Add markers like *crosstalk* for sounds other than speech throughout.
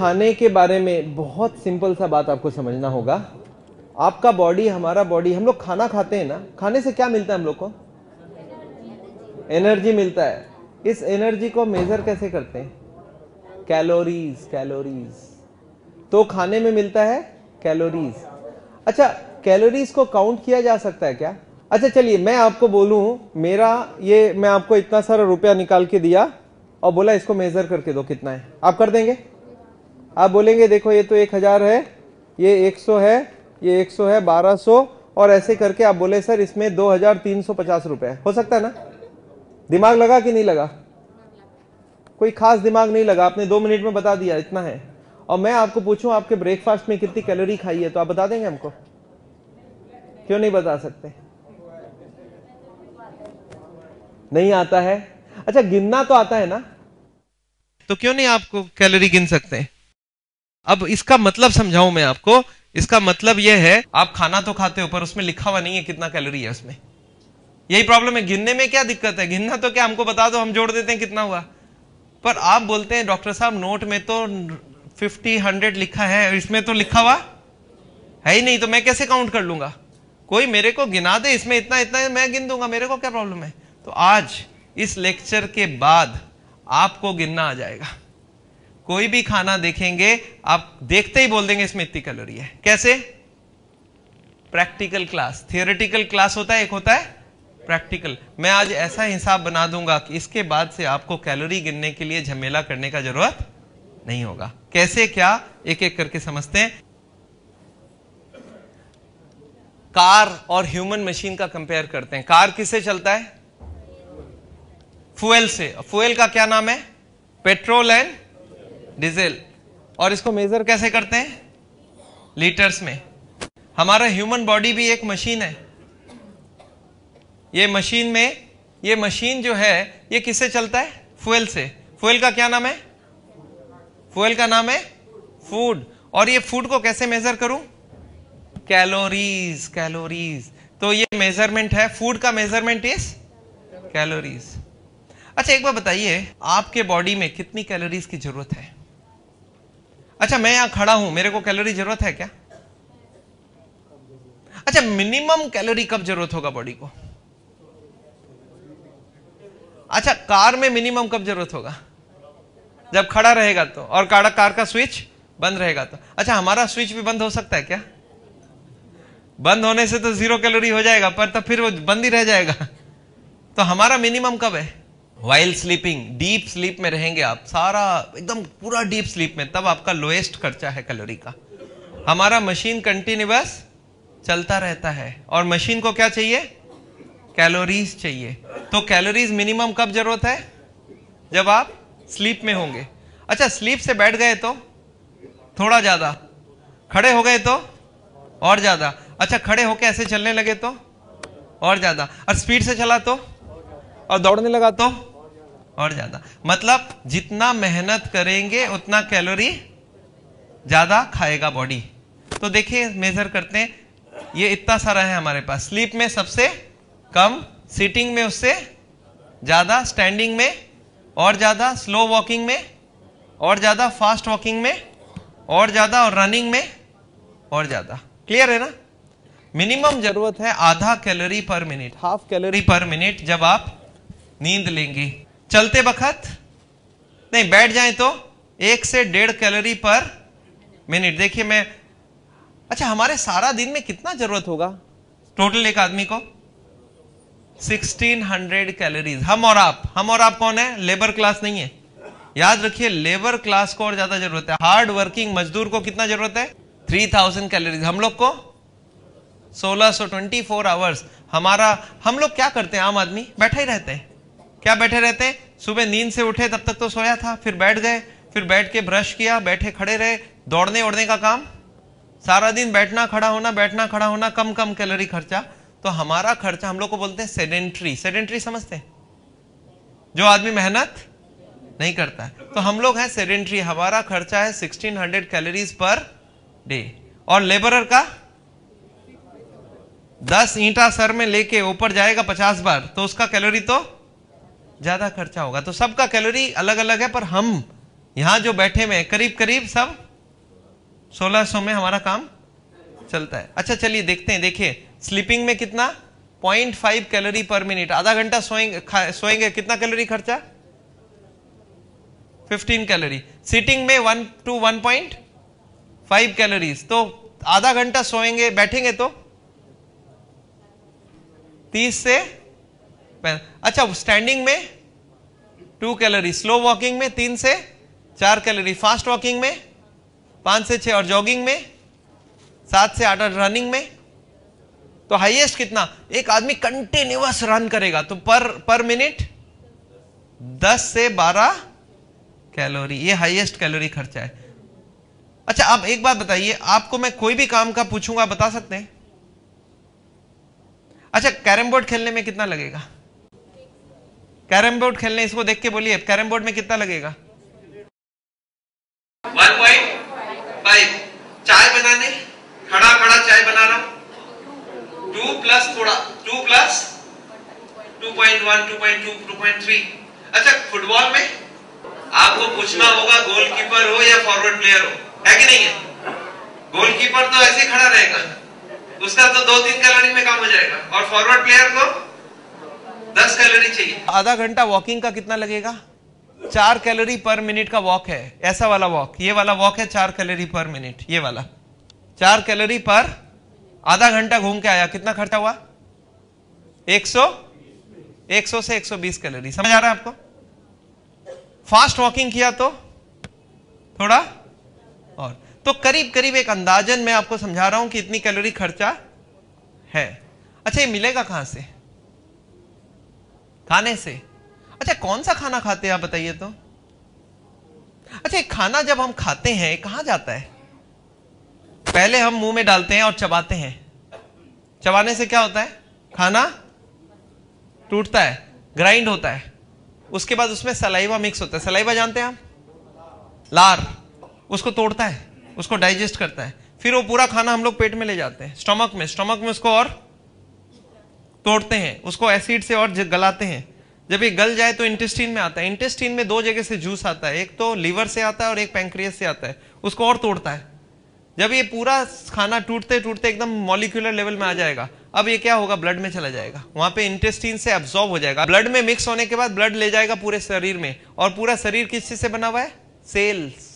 खाने के बारे में बहुत सिंपल सा बात आपको समझना होगा आपका बॉडी हमारा बॉडी हम लोग खाना खाते हैं ना खाने से क्या मिलता है हम लोग को एनर्जी मिलता है इस एनर्जी को मेजर कैसे करते हैं कैलोरीज कैलोरीज तो खाने में मिलता है कैलोरीज अच्छा कैलोरीज को काउंट किया जा सकता है क्या अच्छा चलिए मैं आपको बोलूं मेरा ये मैं आपको इतना सारा रुपया निकाल के दिया और बोला इसको मेजर करके दो कितना है आप कर देंगे आप बोलेंगे देखो ये तो एक हज़ार है ये एक सौ है ये एक सौ है बारह सौ और ऐसे करके आप बोले सर इसमें दो हजार तीन सौ पचास रुपए हो सकता है ना दिमाग लगा कि नहीं लगा कोई खास दिमाग नहीं लगा आपने दो मिनट में बता दिया इतना है और मैं आपको पूछूं आपके ब्रेकफास्ट में कितनी कैलोरी खाई है तो आप बता देंगे हमको क्यों नहीं बता सकते नहीं आता है अच्छा गिनना तो आता है ना तो क्यों नहीं आपको कैलोरी गिन सकते हैं अब इसका मतलब समझाऊं मैं आपको इसका मतलब यह है आप खाना तो खाते हो पर उसमें लिखा हुआ नहीं है कितना कैलोरी है उसमें यही प्रॉब्लम है गिनने में क्या दिक्कत है गिनना तो क्या हमको बता दो हम जोड़ देते हैं कितना हुआ पर आप बोलते हैं डॉक्टर साहब नोट में तो फिफ्टी हंड्रेड लिखा है इसमें तो लिखा हुआ है ही नहीं तो मैं कैसे काउंट कर लूंगा कोई मेरे को गिना दे इसमें इतना इतना मैं गिन दूंगा मेरे को क्या प्रॉब्लम है तो आज इस लेक्चर के बाद आपको गिनना आ जाएगा कोई भी खाना देखेंगे आप देखते ही बोल देंगे इसमें इतनी कैलोरी है कैसे प्रैक्टिकल क्लास थियोरिटिकल क्लास होता है एक होता है प्रैक्टिकल मैं आज ऐसा हिसाब बना दूंगा कि इसके बाद से आपको कैलोरी गिनने के लिए झमेला करने का जरूरत नहीं होगा कैसे क्या एक एक करके समझते हैं कार और ह्यूमन मशीन का कंपेयर करते हैं कार किससे चलता है फ्यूएल से फ्यूएल का क्या नाम है पेट्रोल एंड डीजल और इसको मेजर कैसे करते हैं लीटर्स में हमारा ह्यूमन बॉडी भी एक मशीन है ये मशीन में ये मशीन जो है ये किससे चलता है फ्यूल से फ्यूल का क्या नाम है फ्यूल का नाम है फूड और ये फूड को कैसे मेजर करूं कैलोरीज कैलोरीज तो ये मेजरमेंट है फूड का मेजरमेंट इज कैलोरीज अच्छा एक बार बताइए आपके बॉडी में कितनी कैलोरीज की जरूरत है अच्छा मैं यहां खड़ा हूं मेरे को कैलोरी जरूरत है क्या अच्छा मिनिमम कैलोरी कब जरूरत होगा बॉडी को अच्छा कार में मिनिमम कब जरूरत होगा जब खड़ा रहेगा तो और काड़ा कार का स्विच बंद रहेगा तो अच्छा हमारा स्विच भी बंद हो सकता है क्या बंद होने से तो जीरो कैलोरी हो जाएगा पर तो फिर वो बंद ही रह जाएगा तो हमारा मिनिमम कब है वाइल्ड स्लीपिंग डीप स्लीप में रहेंगे आप सारा एकदम पूरा डीप स्लीप में तब आपका लोएस्ट खर्चा है कैलोरी का हमारा मशीन कंटिन्यूस चलता रहता है और मशीन को क्या चाहिए कैलोरीज चाहिए तो कैलोरीज मिनिमम कब जरूरत है जब आप स्लीप में होंगे अच्छा स्लीप से बैठ गए तो थोड़ा ज्यादा खड़े हो गए तो और ज्यादा अच्छा खड़े होके ऐसे चलने लगे तो और ज्यादा और स्पीड से चला तो और दौड़ने लगा तो और ज्यादा मतलब जितना मेहनत करेंगे उतना कैलोरी ज्यादा खाएगा बॉडी तो देखिए मेजर करते हैं ये इतना सारा है हमारे पास स्लीप में सबसे कम सिटिंग में उससे ज्यादा स्टैंडिंग में और ज्यादा स्लो वॉकिंग में और ज्यादा फास्ट वॉकिंग में और ज्यादा और रनिंग में और ज्यादा क्लियर है ना मिनिमम जरूरत है आधा calorie per minute half calorie per minute जब आप नींद लेंगे चलते वक्त नहीं बैठ जाए तो एक से डेढ़ कैलोरी पर मिनट देखिए मैं अच्छा हमारे सारा दिन में कितना जरूरत होगा टोटल एक आदमी को 1600 कैलोरीज हम और आप हम और आप कौन है लेबर क्लास नहीं है याद रखिए लेबर क्लास को और ज्यादा जरूरत है हार्ड वर्किंग मजदूर को कितना जरूरत है 3000 कैलोरीज हम लोग को 1624 आवर्स हमारा हम लोग क्या करते हैं आम आदमी बैठा ही रहते हैं क्या बैठे रहते सुबह नींद से उठे तब तक तो सोया था फिर बैठ गए फिर बैठ के ब्रश किया बैठे खड़े रहे दौड़ने उड़ने का काम सारा दिन बैठना खड़ा होना बैठना खड़ा होना कम कम कैलोरी खर्चा तो हमारा खर्चा हम लोग को बोलते हैं सेडेंट्री सेडेंट्री समझते हैं जो आदमी मेहनत नहीं करता है तो हम लोग हैं सेडेंट्री हमारा खर्चा है 1600 कैलोरीज पर डे और लेबरर का दस ईंटा सर में लेके ऊपर जाएगा पचास बार तो उसका कैलोरी तो ज़्यादा खर्चा होगा तो सबका कैलोरी अलग अलग है पर हम यहां जो बैठे हुए करीब करीब सब 1600 में हमारा काम चलता है अच्छा चलिए देखते हैं देखिए स्लीपिंग में कितना 0.5 कैलोरी पर मिनट आधा घंटा सोएंगे सोएंगे कितना कैलोरी खर्चा 15 कैलोरी सिटिंग में 1 टू 1.5 कैलोरीज तो आधा घंटा सोएंगे बैठेंगे तो 30 से अच्छा स्टैंडिंग में टू कैलोरी स्लो वॉकिंग में तीन से चार कैलोरी फास्ट वॉकिंग में पांच से छह और जॉगिंग में सात से आठ और रनिंग में तो हाईएस्ट कितना एक आदमी कंटिन्यूस रन करेगा तो पर पर मिनट दस से बारह कैलोरी ये हाईएस्ट कैलोरी खर्चा है अच्छा आप एक बात बताइए आपको मैं कोई भी काम का पूछूंगा बता सकते हैं अच्छा कैरम बोर्ड खेलने में कितना लगेगा कैरम बोर्ड खेलने इसको देख के बोलिए कैरम बोर्ड में कितना लगेगा वन पॉइंट फाइव चाय बनाने खड़ा खड़ा चाय बना रहा टू प्लस थोड़ा two plus two point one two point two two point three अच्छा फुटबॉल में आपको पूछना होगा गोलकीपर हो या फॉरवर्ड प्लेयर हो है कि नहीं है गोलकीपर तो ऐसे खड़ा रहेगा उसका तो दो तीन कलाड़ी में काम हो जाएगा और फॉरवर्ड प्लेयर को तो? दस कैलोरी चाहिए आधा घंटा वॉकिंग का कितना लगेगा चार कैलोरी पर मिनट का वॉक है ऐसा वाला वॉक ये वाला वॉक है चार कैलोरी पर मिनट ये वाला चार कैलोरी पर आधा घंटा घूम के आया कितना खर्चा हुआ 100 100 से 120 कैलोरी समझ आ रहा है आपको फास्ट वॉकिंग किया तो थोड़ा और तो करीब करीब एक अंदाजन मैं आपको समझा रहा हूं कि इतनी कैलोरी खर्चा है अच्छा ये मिलेगा कहां से खाने से अच्छा कौन सा खाना खाते हैं आप बताइए तो अच्छा खाना जब हम खाते हैं कहां जाता है पहले हम मुंह में डालते हैं और चबाते हैं चबाने से क्या होता है खाना टूटता है ग्राइंड होता है उसके बाद उसमें सलाइवा मिक्स होता है सलाइवा जानते हैं आप लार उसको तोड़ता है उसको डाइजेस्ट करता है फिर वो पूरा खाना हम लोग पेट में ले जाते हैं स्टमक में स्टमक में उसको और तोड़ते हैं उसको एसिड से और गलाते हैं जब ये गल जाए तो इंटेस्टीन में आता है इंटेस्टीन में दो जगह से जूस आता है एक तो लीवर से आता है और एक पैंक्रियस से आता है उसको और तोड़ता है जब ये पूरा खाना टूटते टूटते एकदम मॉलिक्यूलर लेवल में आ जाएगा अब ये क्या होगा ब्लड में चला जाएगा वहां पे इंटेस्टीन से एब्जॉर्ब हो जाएगा ब्लड में मिक्स होने के बाद ब्लड ले जाएगा पूरे शरीर में और पूरा शरीर किस चीज से बना हुआ है सेल्स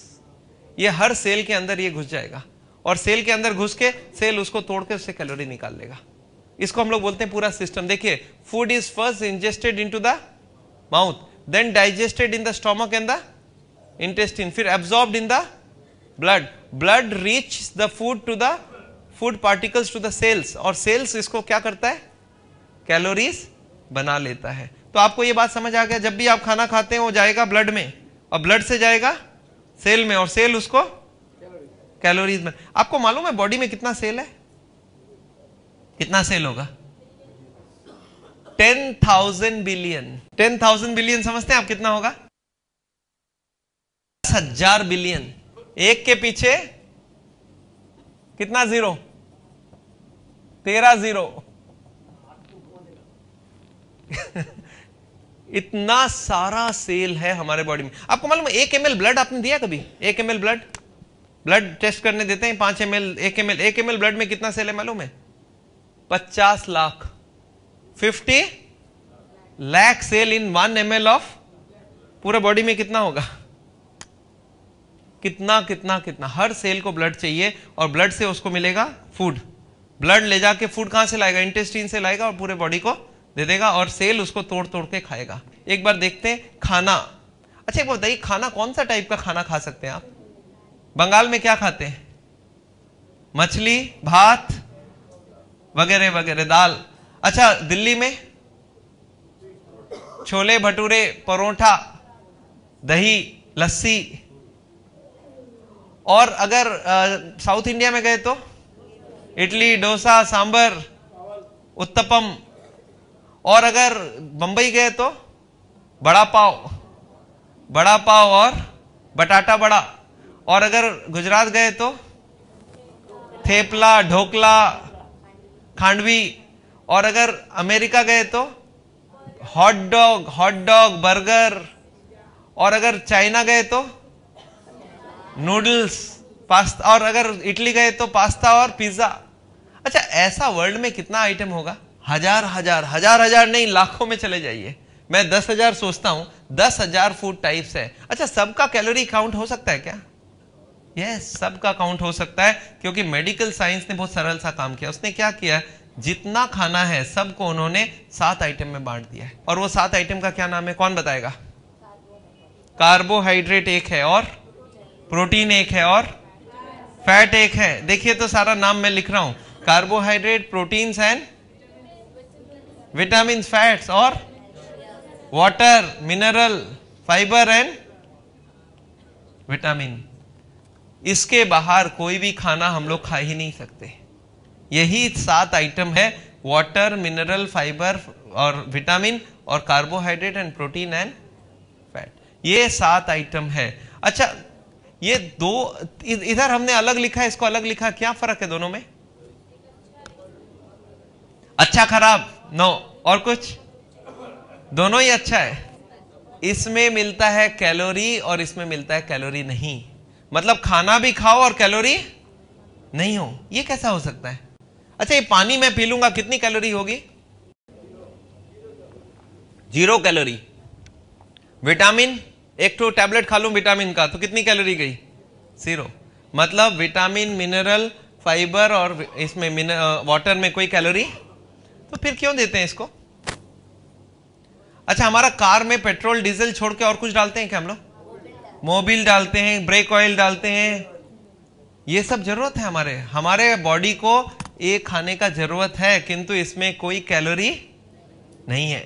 ये हर सेल के अंदर ये घुस जाएगा और सेल के अंदर घुस के सेल उसको तोड़ के उससे कैलोरी निकाल लेगा इसको हम लोग बोलते हैं पूरा सिस्टम देखिए food is first ingested to the mouth then digested in the stomach and the intestine फिर absorb in the blood blood reach the food to the food particles to the cells और cells इसको क्या करता है calories बना लेता है तो आपको ये बात समझ आ गया जब भी आप खाना खाते हैं वो जाएगा ब्लड में और ब्लड से जाएगा सेल में और सेल उसको कैलोरीज में आपको मालूम है बॉडी में कितना सेल है कितना सेल होगा ten thousand billion ten thousand billion समझते हैं आप कितना होगा दस हजार बिलियन एक के पीछे कितना जीरो तेरह जीरो *laughs* इतना सारा सेल है हमारे बॉडी में आपको मालूम एक एम ब्लड आपने दिया कभी एक एम ब्लड ब्लड टेस्ट करने देते हैं पांच एम एल एक एम एल एक एम ब्लड में कितना सेल है मालूम है पचास lakh fifty lakh cell in one M L of पूरे बॉडी में कितना होगा कितना कितना कितना हर सेल को ब्लड चाहिए और ब्लड से उसको मिलेगा फूड ब्लड ले जाके फूड कहां से लाएगा इंटेस्टिन से लाएगा और पूरे बॉडी को दे देगा और सेल उसको तोड़ तोड़ के खाएगा एक बार देखते हैं खाना अच्छा एक बार बताइए खाना कौन सा टाइप का खाना खा सकते हैं आप बंगाल में क्या खाते हैं मछली भात वगैरह वगैरह दाल अच्छा दिल्ली में छोले भटूरे परोठा दही लस्सी और अगर साउथ इंडिया में गए तो इडली डोसा सांबर उत्तपम और अगर बंबई गए तो बड़ा पाव बड़ा पाव और बटाटा बड़ा और अगर गुजरात गए तो थेपला ढोकला खांडवी और अगर अमेरिका गए तो hot dog hot dog burger और अगर चाइना गए तो नूडल्स पास्ता और अगर इटली गए तो पास्ता और पिज्जा अच्छा ऐसा वर्ल्ड में कितना आइटम होगा हजार हजार हजार हजार नहीं लाखों में चले जाइए मैं दस हजार सोचता हूं दस हजार फूड टाइप्स है अच्छा सबका कैलोरी काउंट हो सकता है क्या सब सबका काउंट हो सकता है क्योंकि मेडिकल साइंस ने बहुत सरल सा काम किया उसने क्या किया जितना खाना है सबको उन्होंने सात आइटम में बांट दिया है और वो सात आइटम का क्या नाम है कौन बताएगा कार्बोहाइड्रेट एक है और प्रोटीन एक है और फैट एक है देखिए तो सारा नाम मैं लिख रहा हूं carbohydrate protein and vitamin fats और water mineral fibre and vitamin इसके बाहर कोई भी खाना हम लोग खा ही नहीं सकते यही सात आइटम है वाटर मिनरल फाइबर और विटामिन और carbohydrate and protein and fat ये सात आइटम है अच्छा ये दो इधर हमने अलग लिखा है इसको अलग लिखा क्या फर्क है दोनों में अच्छा खराब नो और कुछ दोनों ही अच्छा है इसमें मिलता है कैलोरी और इसमें मिलता है कैलोरी नहीं मतलब खाना भी खाओ और कैलोरी नहीं हो ये कैसा हो सकता है अच्छा ये पानी मैं पी लूंगा कितनी कैलोरी होगी जीरो कैलोरी विटामिन एक तो टैबलेट खा लू विटामिन का तो कितनी कैलोरी गई जीरो मतलब विटामिन मिनरल फाइबर और इसमें वाटर में कोई कैलोरी तो फिर क्यों देते हैं इसको अच्छा हमारा कार में पेट्रोल डीजल छोड़ के और कुछ डालते हैं क्या हम लोग मोबिल डालते हैं ब्रेक ऑयल डालते हैं ये सब जरूरत है हमारे हमारे बॉडी को ये खाने का जरूरत है किंतु इसमें कोई कैलोरी नहीं है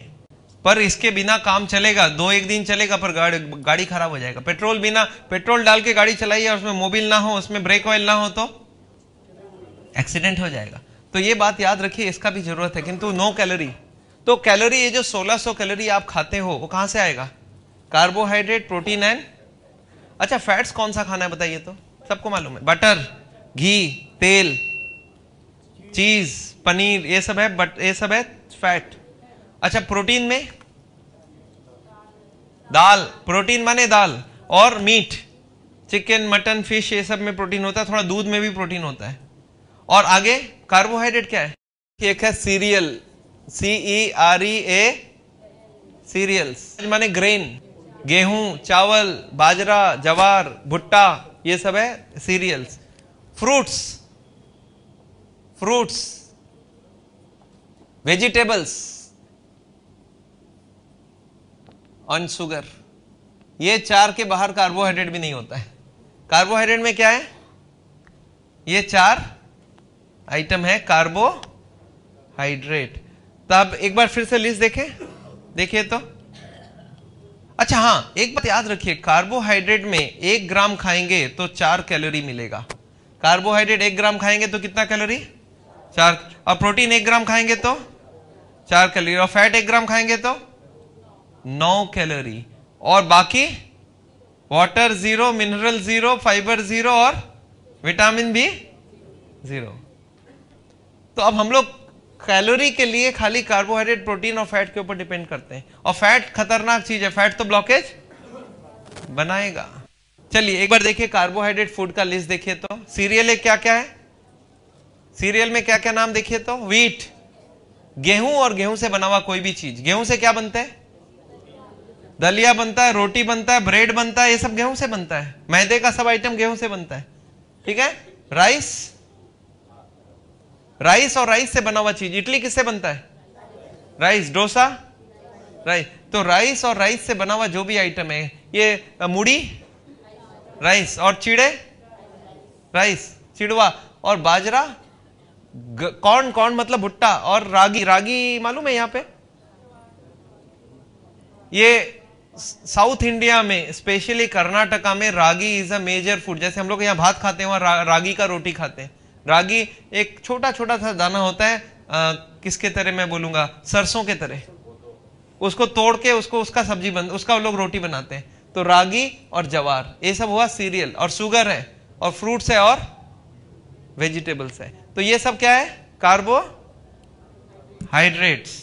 पर इसके बिना काम चलेगा दो एक दिन चलेगा पर गाड़ी गाड़ी खराब हो जाएगा पेट्रोल बिना पेट्रोल डाल के गाड़ी चलाइए और उसमें मोबिल ना हो उसमें ब्रेक ऑयल ना हो तो एक्सीडेंट हो जाएगा तो ये बात याद रखिए इसका भी जरूरत है किंतु नो कैलोरी तो कैलोरी ये जो 1600 कैलोरी आप खाते हो वो कहां से आएगा कार्बोहाइड्रेट प्रोटीन एंड अच्छा फैट्स कौन सा खाना है बताइए तो सबको मालूम है बटर घी तेल चीज पनीर ये सब है बट ये सब है फैट अच्छा प्रोटीन में दाल प्रोटीन माने दाल और मीट चिकन मटन फिश ये सब में प्रोटीन होता है थोड़ा दूध में भी प्रोटीन होता है और आगे कार्बोहाइड्रेट क्या है एक है cereal C E R E A cereals माने ग्रेन गेहूं चावल बाजरा जवार भुट्टा ये सब है cereals fruits fruits vegetables on sugar ये चार के बाहर कार्बोहाइड्रेट भी नहीं होता है कार्बोहाइड्रेट में क्या है ये चार आइटम है कार्बोहाइड्रेट तब एक बार फिर से लिस्ट देखें देखिए तो अच्छा हाँ एक बात याद रखिए कार्बोहाइड्रेट में एक ग्राम खाएंगे तो चार कैलोरी मिलेगा कार्बोहाइड्रेट एक ग्राम खाएंगे तो कितना कैलोरी चार और प्रोटीन एक ग्राम खाएंगे तो चार कैलोरी और फैट एक ग्राम खाएंगे तो नौ कैलोरी और बाकी water zero mineral zero fibre zero और विटामिन भी जीरो तो अब हम लोग कैलोरी के लिए खाली कार्बोहाइड्रेट प्रोटीन और फैट के ऊपर डिपेंड करते हैं और फैट खतरनाक चीज है फैट तो ब्लॉकेज बनाएगा चलिए एक बार देखिए कार्बोहाइड्रेट फूड का लिस्ट देखिए तो सीरियल क्या क्या है सीरियल में क्या क्या नाम देखिए तो वीट गेहूं और गेहूं से बना हुआ कोई भी चीज गेहूं से क्या बनता है दलिया बनता है रोटी बनता है ब्रेड बनता है ये सब गेहूं से बनता है मैदे का सब आइटम गेहूं से बनता है ठीक है राइस राइस और राइस से बना हुआ चीज इडली किससे बनता है राइस डोसा राइस तो राइस और राइस से बना हुआ जो भी आइटम है ये मुड़ी राइस और चिड़े राइस चिड़वा और बाजरा कौन कौन मतलब भुट्टा और रागी रागी मालूम है यहां पे ये साउथ इंडिया में स्पेशली कर्नाटका में ragi is a major food जैसे हम लोग यहाँ भात खाते हैं वहां रा, रागी का रोटी खाते हैं रागी एक छोटा छोटा सा दाना होता है आ, किसके तरह मैं बोलूंगा सरसों के तरह उसको तोड़ के उसको उसका सब्जी बन उसका लोग रोटी बनाते हैं तो रागी और जवार ये सब हुआ सीरियल और शुगर है और फ्रूट्स है और वेजिटेबल्स है तो ये सब क्या है कार्बोहाइड्रेट्स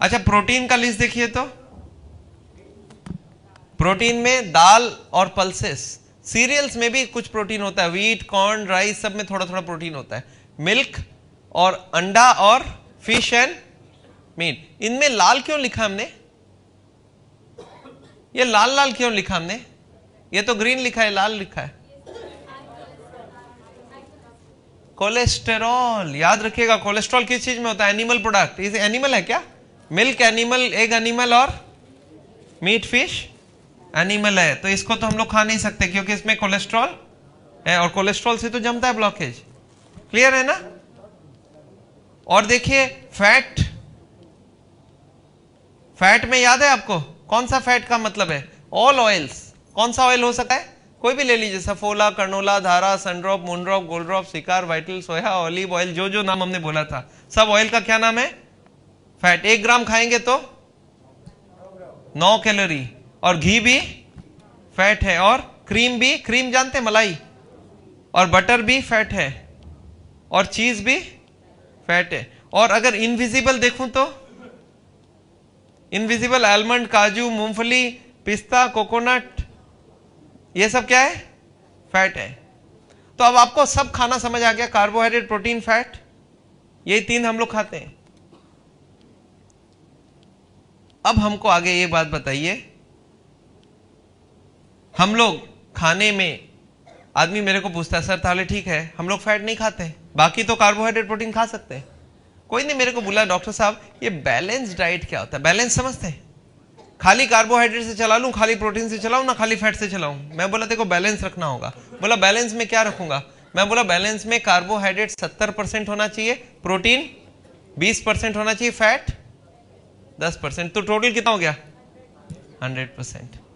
अच्छा प्रोटीन का लिस्ट देखिए तो प्रोटीन में दाल और पल्सेस सीरियल्स में भी कुछ प्रोटीन होता है वीट कॉर्न राइस सब में थोड़ा थोड़ा प्रोटीन होता है मिल्क और अंडा और फिश एंड मीट इनमें लाल क्यों लिखा हमने ये लाल लाल क्यों लिखा हमने ये तो ग्रीन लिखा है लाल लिखा है कोलेस्टेरॉल याद रखिएगा कोलेस्ट्रॉल किस चीज में होता है एनिमल प्रोडक्ट इसे एनिमल है क्या मिल्क एनिमल एग एनिमल और मीट फिश एनिमल है तो इसको तो हम लोग खा नहीं सकते क्योंकि इसमें कोलेस्ट्रॉल है और कोलेस्ट्रॉल से तो जमता है ब्लॉकेज क्लियर है ना और देखिए फैट फैट में याद है आपको कौन सा फैट का मतलब है ऑल ऑयल्स कौन सा ऑयल हो सकता है कोई भी ले लीजिए सफोला कर्नोला धारा सनड्रॉप मूनड्रॉप गोल्ड्रॉप शिकार वाइटल सोया ऑलिव ऑयल जो जो नाम हमने बोला था सब ऑयल का क्या नाम है फैट एक ग्राम खाएंगे तो नौ कैलोरी और घी भी फैट है और क्रीम भी क्रीम जानते मलाई और बटर भी फैट है और चीज भी फैट है और अगर इनविजिबल देखूं तो इनविजिबल आलमंड काजू मूंगफली पिस्ता कोकोनट ये सब क्या है फैट है तो अब आपको सब खाना समझ आ गया कार्बोहाइड्रेट प्रोटीन फैट यही तीन हम लोग खाते हैं अब हमको आगे ये बात बताइए हम लोग खाने में आदमी मेरे को पूछता है सर ताले ठीक है हम लोग फैट नहीं खाते बाकी तो कार्बोहाइड्रेट प्रोटीन खा सकते हैं कोई नहीं मेरे को बोला डॉक्टर साहब ये बैलेंस डाइट क्या होता है बैलेंस समझते हैं खाली कार्बोहाइड्रेट से चला लूँ खाली प्रोटीन से चलाऊँ ना खाली फैट से चलाऊँ मैं बोला देखो बैलेंस रखना होगा बोला बैलेंस में क्या रखूँगा मैं बोला बैलेंस में कार्बोहाइड्रेट सत्तर परसेंट होना चाहिए प्रोटीन बीस परसेंट होना चाहिए फैट दस परसेंट तो टोटल कितना हो गया हंड्रेड परसेंट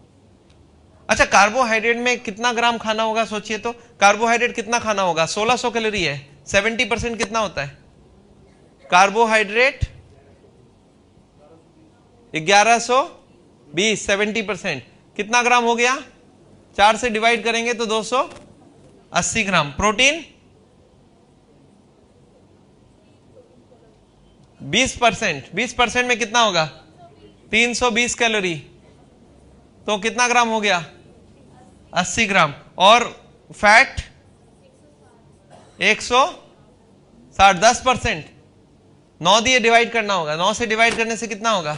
अच्छा कार्बोहाइड्रेट में कितना ग्राम खाना होगा सोचिए तो कार्बोहाइड्रेट कितना खाना होगा 1600 कैलोरी है 70 परसेंट कितना होता है कार्बोहाइड्रेट 1120 सेवेंटी परसेंट कितना ग्राम हो गया चार से डिवाइड करेंगे तो 280 ग्राम प्रोटीन 20 परसेंट बीस परसेंट में कितना होगा 320 कैलोरी तो कितना ग्राम हो गया 80 ग्राम और फैट एक सौ साठ दस परसेंट नौ दिए डिवाइड करना होगा नौ से डिवाइड करने से कितना होगा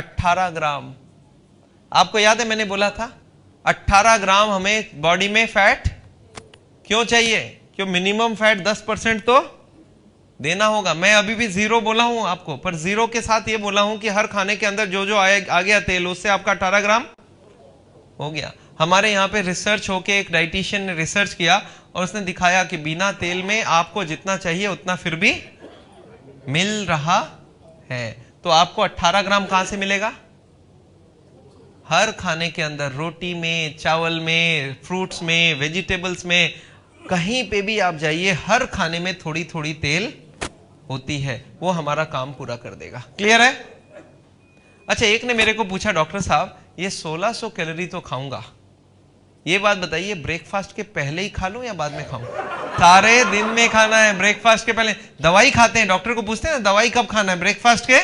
18 ग्राम आपको याद है मैंने बोला था 18 ग्राम हमें बॉडी में फैट क्यों चाहिए क्यों मिनिमम फैट 10 परसेंट तो देना होगा मैं अभी भी जीरो बोला हूं आपको पर जीरो के साथ ये बोला हूं कि हर खाने के अंदर जो जो आ, आ गया तेल उससे आपका अठारह ग्राम हो गया हमारे यहाँ पे रिसर्च होके एक डाइटिशियन ने रिसर्च किया और उसने दिखाया कि बिना तेल में आपको जितना चाहिए उतना फिर भी मिल रहा है तो आपको 18 ग्राम कहां से मिलेगा हर खाने के अंदर रोटी में चावल में फ्रूट्स में वेजिटेबल्स में कहीं पे भी आप जाइए हर खाने में थोड़ी थोड़ी तेल होती है वो हमारा काम पूरा कर देगा क्लियर है अच्छा एक ने मेरे को पूछा डॉक्टर साहब ये 1600 कैलोरी तो खाऊंगा ये बात बताइए ब्रेकफास्ट के पहले ही खा लूं या बाद में खाऊं सारे दिन में खाना है ब्रेकफास्ट के पहले दवाई खाते हैं डॉक्टर को पूछते हैं ना दवाई कब खाना है ब्रेकफास्ट के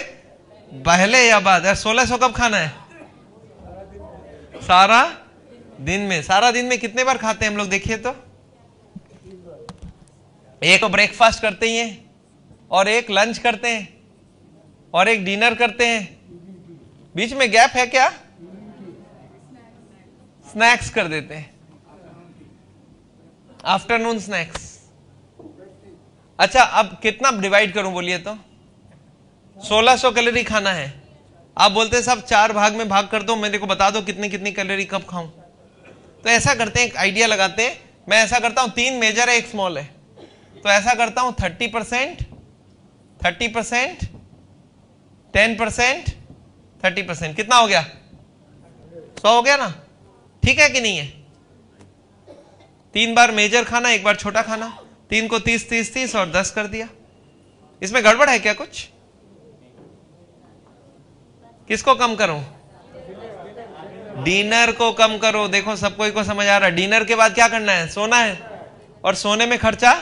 पहले या बाद यार सोलह सौ कब खाना है सारा दिन में सारा दिन में कितने बार खाते हैं हम लोग देखिए तो एक तो ब्रेकफास्ट करते ही है और एक लंच करते हैं और एक डिनर करते हैं बीच में गैप है क्या स्नैक्स कर देते हैं आफ्टरनून स्नैक्स अच्छा अब कितना डिवाइड करूं बोलिए तो 1600 कैलोरी खाना है आप बोलते हैं साहब चार भाग में भाग कर दो मेरे को बता दो कितनी कितनी कैलोरी कब खाऊं तो ऐसा करते हैं एक आइडिया लगाते हैं मैं ऐसा करता हूं तीन मेजर है एक स्मॉल है तो ऐसा करता हूं thirty percent thirty percent ten percent thirty percent कितना हो गया सौ हो गया ना ठीक है कि नहीं है तीन बार मेजर खाना एक बार छोटा खाना तीन को तीस तीस तीस और दस कर दिया इसमें गड़बड़ है क्या कुछ किसको कम करो डिनर को कम करो देखो सबको को समझ आ रहा है डिनर के बाद क्या करना है सोना है और सोने में खर्चा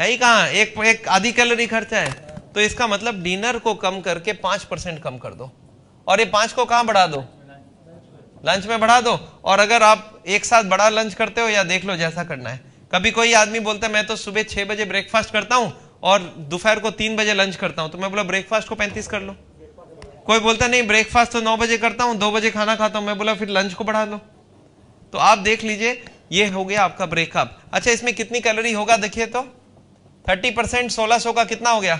है ही कहा एक, एक आधी कैलोरी खर्चा है तो इसका मतलब डिनर को कम करके पांच परसेंट कम कर दो और ये पांच को कहाँ बढ़ा दो लंच में बढ़ा दो और अगर आप एक साथ बड़ा लंच करते हो या देख लो जैसा करना है कभी कोई आदमी बोलता है मैं तो सुबह छह बजे ब्रेकफास्ट करता हूं और दोपहर को तीन बजे लंच करता हूँ तो मैं बोला ब्रेकफास्ट को पैंतीस कर लो कोई बोलता नहीं ब्रेकफास्ट तो नौ बजे करता हूँ दो बजे खाना खाता हूँ मैं बोला फिर लंच को बढ़ा लो तो आप देख लीजिए ये हो गया आपका ब्रेकअप अच्छा इसमें कितनी कैलोरी होगा देखिए तो थर्टी परसेंट सोलह सौ का कितना हो गया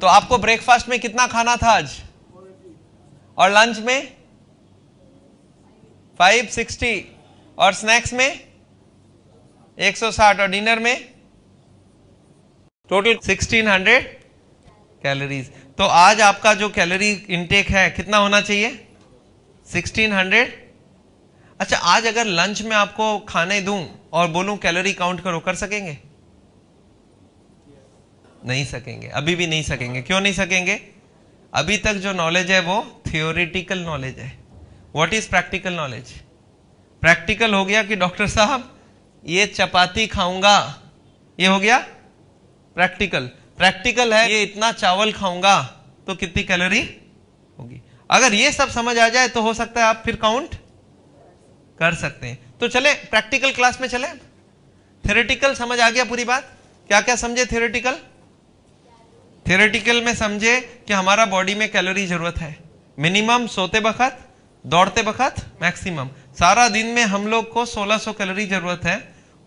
तो आपको ब्रेकफास्ट में कितना खाना था आज और लंच में फाइव सिक्सटी और स्नैक्स में एक सौ साठ और डिनर में टोटल सिक्सटीन हंड्रेड कैलोरीज तो आज आपका जो कैलोरी इनटेक है कितना होना चाहिए सिक्सटीन हंड्रेड अच्छा आज अगर लंच में आपको खाने दूं और बोलूं कैलोरी काउंट करो कर सकेंगे नहीं सकेंगे अभी भी नहीं सकेंगे क्यों नहीं सकेंगे अभी तक जो नॉलेज है वो थियोरिटिकल नॉलेज है what is practical knowledge practical हो गया कि डॉक्टर साहब ये चपाती खाऊंगा ये हो गया प्रैक्टिकल प्रैक्टिकल है ये इतना चावल खाऊंगा तो कितनी कैलोरी होगी अगर ये सब समझ आ जाए तो हो सकता है आप फिर काउंट कर सकते हैं तो चले प्रैक्टिकल क्लास में चले थेरेटिकल समझ आ गया पूरी बात क्या क्या समझे थेरेटिकल थेरेटिकल में समझे कि हमारा बॉडी में कैलोरी जरूरत है मिनिमम सोते बखत दौड़ते बखत मैक्सिमम सारा दिन में हम लोग को 1600 कैलोरी जरूरत है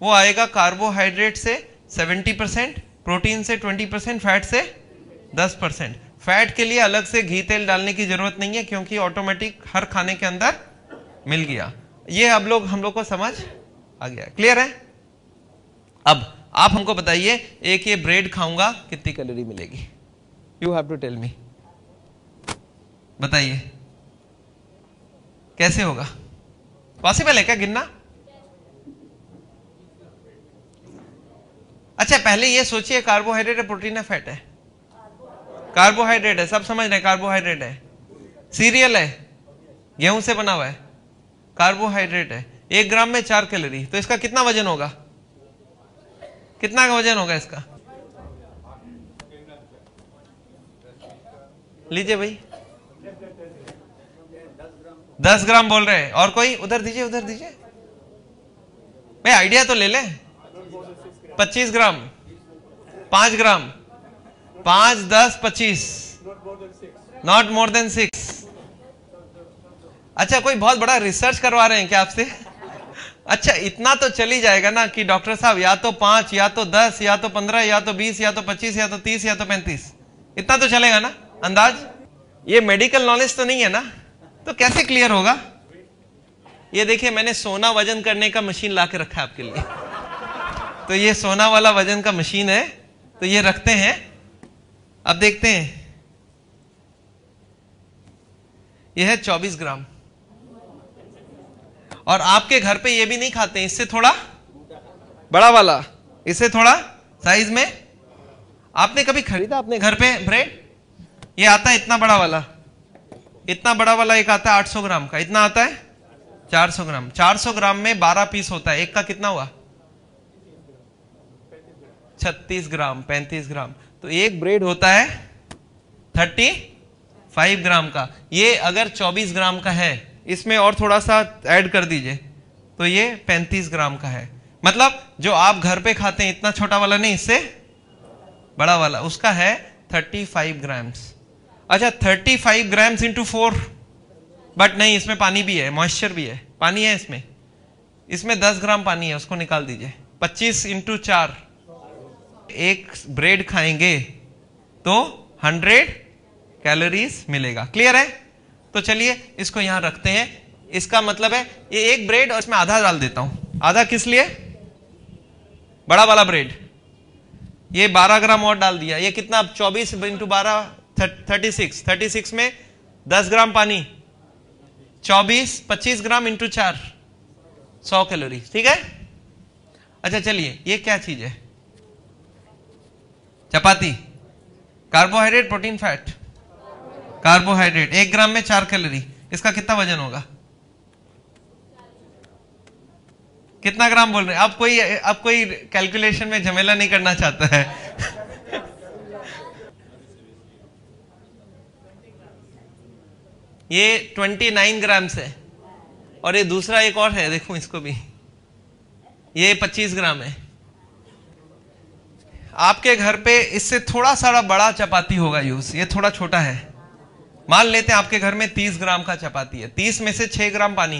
वो आएगा कार्बोहाइड्रेट से 70 परसेंट प्रोटीन से 20 परसेंट फैट से 10 परसेंट फैट के लिए अलग से घी तेल डालने की जरूरत नहीं है क्योंकि ऑटोमेटिक हर खाने के अंदर मिल गया ये अब लोग हम लोग को समझ आ गया क्लियर है अब आप हमको बताइए एक ये ब्रेड खाऊंगा कितनी कैलोरी मिलेगी you have to tell me बताइए कैसे होगा पॉसिबल है क्या गिनना अच्छा पहले ये सोचिए कार्बोहाइड्रेट है प्रोटीन है फैट है कार्बोहाइड्रेट है सब समझ रहे कार्बोहाइड्रेट है सीरियल है गेहूं से बना हुआ है कार्बोहाइड्रेट है एक ग्राम में चार कैलोरी तो इसका कितना वजन होगा कितना का वजन होगा इसका लीजिए भाई दस ग्राम बोल रहे हैं और कोई उधर दीजिए उधर दीजिए भाई आइडिया तो ले ले पच्चीस ग्राम पांच ग्राम पांच दस पच्चीस नॉट मोर देन सिक्स अच्छा कोई बहुत बड़ा रिसर्च करवा रहे हैं क्या आपसे अच्छा इतना तो चली जाएगा ना कि डॉक्टर साहब या तो पांच या तो दस या तो पंद्रह या तो बीस या तो पच्चीस या तो तीस या तो पैंतीस इतना तो चलेगा ना अंदाज ये मेडिकल नॉलेज तो नहीं है ना तो कैसे क्लियर होगा ये देखिए मैंने सोना वजन करने का मशीन ला के रखा है आपके लिए तो ये सोना वाला वजन का मशीन है तो ये रखते हैं अब देखते हैं यह है 24 ग्राम और आपके घर पे ये भी नहीं खाते इससे थोड़ा बड़ा वाला इससे थोड़ा साइज में आपने कभी खरीदा अपने घर पे ब्रेड ये आता है इतना बड़ा वाला इतना बड़ा वाला एक आता है 800 ग्राम का इतना आता है 400 ग्राम 400 ग्राम में 12 पीस होता है एक का कितना हुआ 36 ग्राम 35 ग्राम तो एक ब्रेड होता है 35 ग्राम का ये अगर 24 ग्राम का है इसमें और थोड़ा सा ऐड कर दीजिए तो ये 35 ग्राम का है मतलब जो आप घर पे खाते हैं इतना छोटा वाला नहीं इससे बड़ा वाला उसका है 35 ग्राम्स अच्छा 35 ग्राम्स इंटू फोर बट नहीं इसमें पानी भी है मॉइस्चर भी है पानी है इसमें इसमें 10 ग्राम पानी है उसको निकाल दीजिए 25 इंटू चार एक ब्रेड खाएंगे तो 100 कैलोरीज मिलेगा क्लियर है तो चलिए इसको यहां रखते हैं इसका मतलब है ये एक ब्रेड और इसमें आधा डाल देता हूं आधा किस लिए बड़ा वाला ब्रेड ये 12 ग्राम और डाल दिया ये कितना चौबीस इंटू बारह थर्टी सिक्स थर्टी सिक्स में 10 ग्राम पानी 24 25 ग्राम इंटू चार सौ कैलोरी ठीक है अच्छा चलिए ये क्या चीज है chapati carbohydrate protein fat carbohydrate एक ग्राम में चार कैलोरी इसका कितना वजन होगा कितना ग्राम बोल रहे हैं आप कोई आप कोई कैलकुलेशन में झमेला नहीं करना चाहता है ये 29 ग्राम्स है और ये दूसरा एक और है देखो इसको भी ये 25 ग्राम है आपके घर पे इससे थोड़ा सारा बड़ा चपाती होगा यूज ये थोड़ा छोटा है मान लेते हैं आपके घर में तीस ग्राम का चपाती है तीस में से छह ग्राम पानी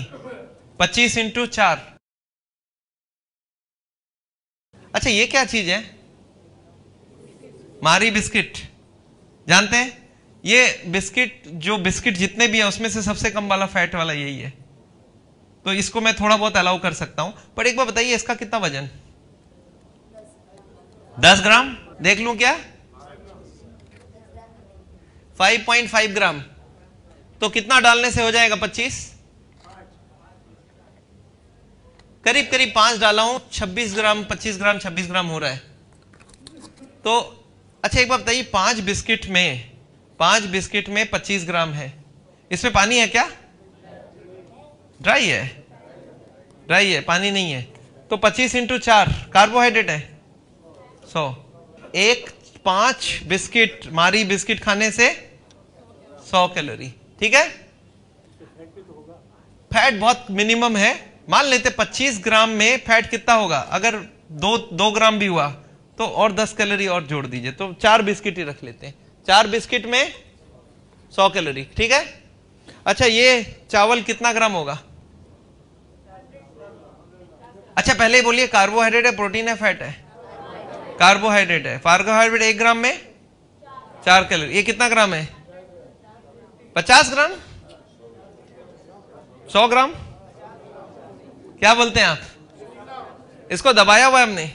पच्चीस इंटू चार अच्छा ये क्या चीज है मारी बिस्किट जानते हैं ये बिस्किट जो बिस्किट जितने भी है उसमें से सबसे कम वाला फैट वाला यही है तो इसको मैं थोड़ा बहुत अलाउ कर सकता हूं पर एक बार बताइए इसका कितना वजन दस ग्राम देख लू क्या 5.5 ग्राम तो कितना डालने से हो जाएगा 25 करीब करीब पांच डाला हूं 26 ग्राम 25 ग्राम 26 ग्राम हो रहा है तो अच्छा एक बात बताइए पांच बिस्किट में पांच बिस्किट में 25 ग्राम है इसमें पानी है क्या ड्राई है ड्राई है पानी नहीं है तो 25 इंटू चार कार्बोहाइड्रेट है सो एक पांच बिस्किट मारी बिस्किट खाने से सौ कैलोरी ठीक है फैट बहुत मिनिमम है मान लेते 25 ग्राम में फैट कितना होगा अगर दो दो ग्राम भी हुआ तो और 10 कैलोरी और जोड़ दीजिए तो चार बिस्किट ही रख लेते हैं चार बिस्किट में 100 कैलोरी ठीक है अच्छा ये चावल कितना ग्राम होगा अच्छा पहले ही बोलिए कार्बोहाइड्रेट है प्रोटीन है फैट है कार्बोहाइड्रेट है कार्बोहाइड्रेट एक ग्राम में चार कैलोरी ये कितना ग्राम है पचास ग्राम सौ ग्राम क्या बोलते हैं आप इसको दबाया हुआ हमने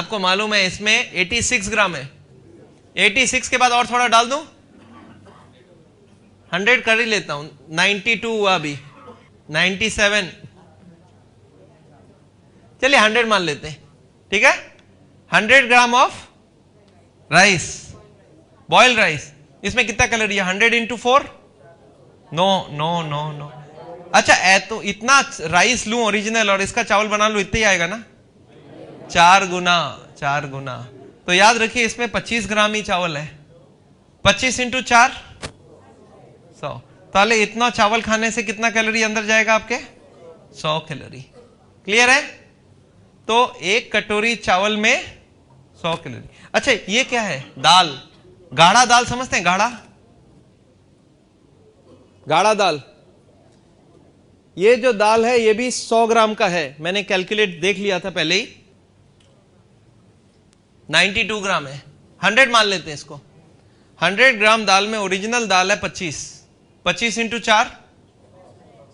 आपको मालूम है इसमें 86 ग्राम है 86 के बाद और थोड़ा डाल दूं 100 कर ही लेता हूं 92 हुआ अभी 97 चलिए हंड्रेड मान लेते हैं ठीक है hundred gram of rice boiled rice इसमें कितना कैलोरी है hundred into four no no no no अच्छा ए तो इतना राइस लू ओरिजिनल और इसका चावल बना लू इतना ही आएगा ना चार गुना चार गुना तो याद रखिए इसमें पच्चीस ग्राम ही चावल है पच्चीस इंटू चार सौ ताले तो इतना चावल खाने से कितना कैलोरी अंदर जाएगा आपके सौ कैलोरी क्लियर है तो एक कटोरी चावल में सौ कैलोरी अच्छा ये क्या है दाल गाढ़ा दाल समझते हैं गाढ़ा गाढ़ा दाल ये जो दाल है ये भी 100 ग्राम का है मैंने कैलकुलेट देख लिया था पहले ही 92 ग्राम है 100 मान लेते हैं इसको 100 ग्राम दाल में ओरिजिनल दाल है 25 25 इंटू चार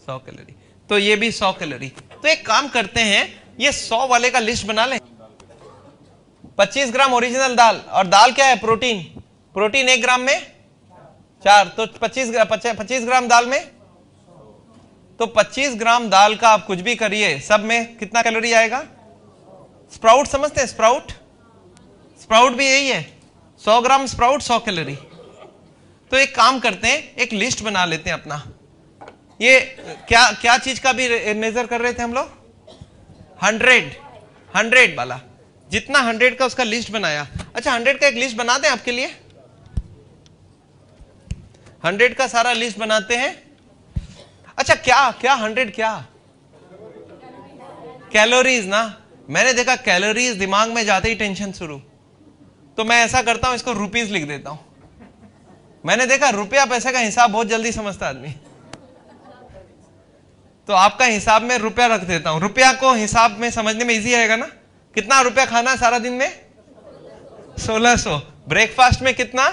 सौ कैलोरी तो ये भी 100 कैलोरी तो एक काम करते हैं ये सौ वाले का लिस्ट बना लें 25 ग्राम ओरिजिनल दाल और दाल क्या है प्रोटीन प्रोटीन एक ग्राम में चार तो 25 ग्राम पच्चीस ग्राम दाल में तो 25 ग्राम दाल का आप कुछ भी करिए सब में कितना कैलोरी आएगा स्प्राउट समझते हैं स्प्राउट स्प्राउट भी यही है 100 ग्राम स्प्राउट 100 कैलोरी तो एक काम करते हैं एक लिस्ट बना लेते हैं अपना ये क्या क्या चीज का भी मेजर कर रहे थे हम लोग हंड्रेड हंड्रेड वाला जितना हंड्रेड का उसका लिस्ट बनाया अच्छा हंड्रेड का एक लिस्ट बना दें आपके लिए हंड्रेड का सारा लिस्ट बनाते हैं अच्छा क्या क्या हंड्रेड क्या कैलोरीज ना मैंने देखा कैलोरीज दिमाग में जाते ही टेंशन शुरू तो मैं ऐसा करता हूं इसको रुपीज लिख देता हूं मैंने देखा रुपया पैसे का हिसाब बहुत जल्दी समझता आदमी तो आपका हिसाब में रुपया रख देता हूं रुपया को हिसाब में समझने में इजी आएगा ना कितना रुपया खाना है सारा दिन में सोलह सो ब्रेकफास्ट में कितना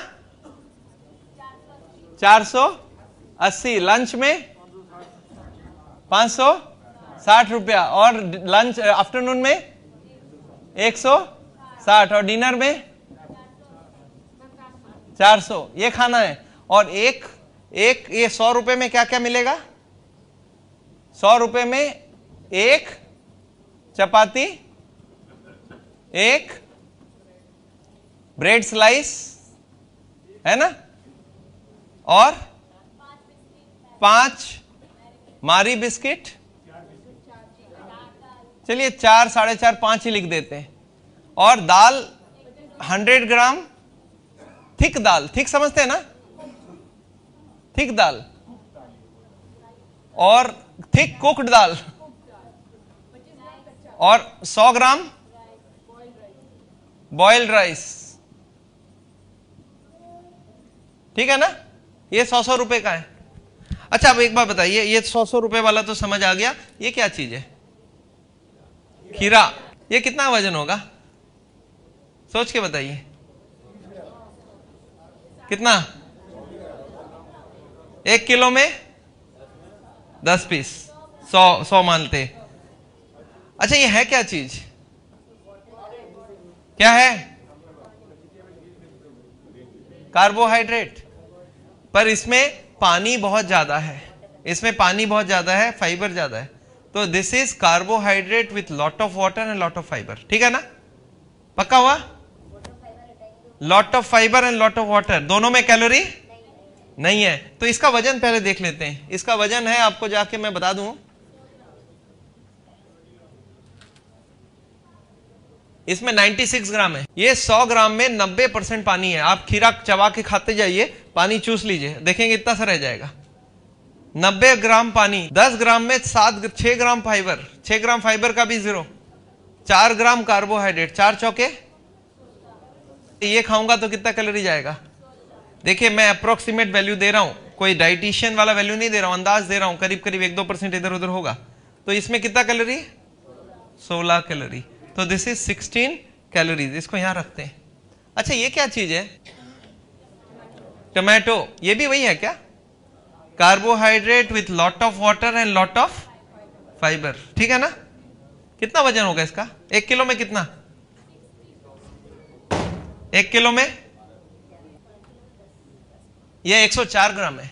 चार सौ अस्सी लंच में पांच सौ साठ रुपया और लंच आफ्टरनून में एक सौ साठ और डिनर में चार सौ ये खाना है और एक एक ये सौ रुपए में क्या क्या मिलेगा सौ रुपए में एक चपाती एक ब्रेड स्लाइस है ना और पांच मारी बिस्किट चलिए चार साढ़े चार पांच ही लिख देते हैं और दाल हंड्रेड ग्राम थिक दाल थिक समझते हैं ना थिक दाल और थिक कुक्ड दाल और 100 ग्राम बॉइल्ड राइस ठीक है ना ये सौ सौ रुपए का है अच्छा अब एक बार बताइए ये सौ सौ रुपए वाला तो समझ आ गया ये क्या चीज है खीरा ये कितना वजन होगा सोच के बताइए कितना एक किलो में दस पीस सौ सौ मानते अच्छा ये है क्या चीज क्या है कार्बोहाइड्रेट पर इसमें पानी बहुत ज्यादा है इसमें पानी बहुत ज्यादा है फाइबर ज्यादा है तो this is carbohydrate with lot of water and lot of fibre ठीक है ना पक्का हुआ lot of fibre and lot of water दोनों में कैलोरी नहीं है तो इसका वजन पहले देख लेते हैं इसका वजन है आपको जाके मैं बता दूं इसमें 96 ग्राम है ये 100 ग्राम में 90 परसेंट पानी है आप खीरा चबा के खाते जाइए पानी चूस लीजिए देखेंगे इतना सा रह जाएगा 90 ग्राम पानी 10 ग्राम में सात छह ग्राम फाइबर 6 ग्राम फाइबर का भी जीरो 4 ग्राम कार्बोहाइड्रेट चार चौके ये खाऊंगा तो कितना कैलोरी जाएगा देखिए मैं अप्रोक्सीमेट वैल्यू दे रहा हूँ कोई डाइटिशियन वाला वैल्यू नहीं दे रहा हूँ अंदाज दे रहा हूँ करीब करीब एक दो परसेंट इधर उधर होगा तो इसमें कितना कैलोरी सोलह कैलोरी तो दिस इज सिक्सटीन कैलोरीज इसको यहाँ रखते हैं अच्छा ये क्या चीज है टमाटो ये भी वही है क्या carbohydrate with lot of water and lot of fibre ठीक है ना कितना वजन होगा इसका एक किलो में कितना एक किलो में यह 104 ग्राम है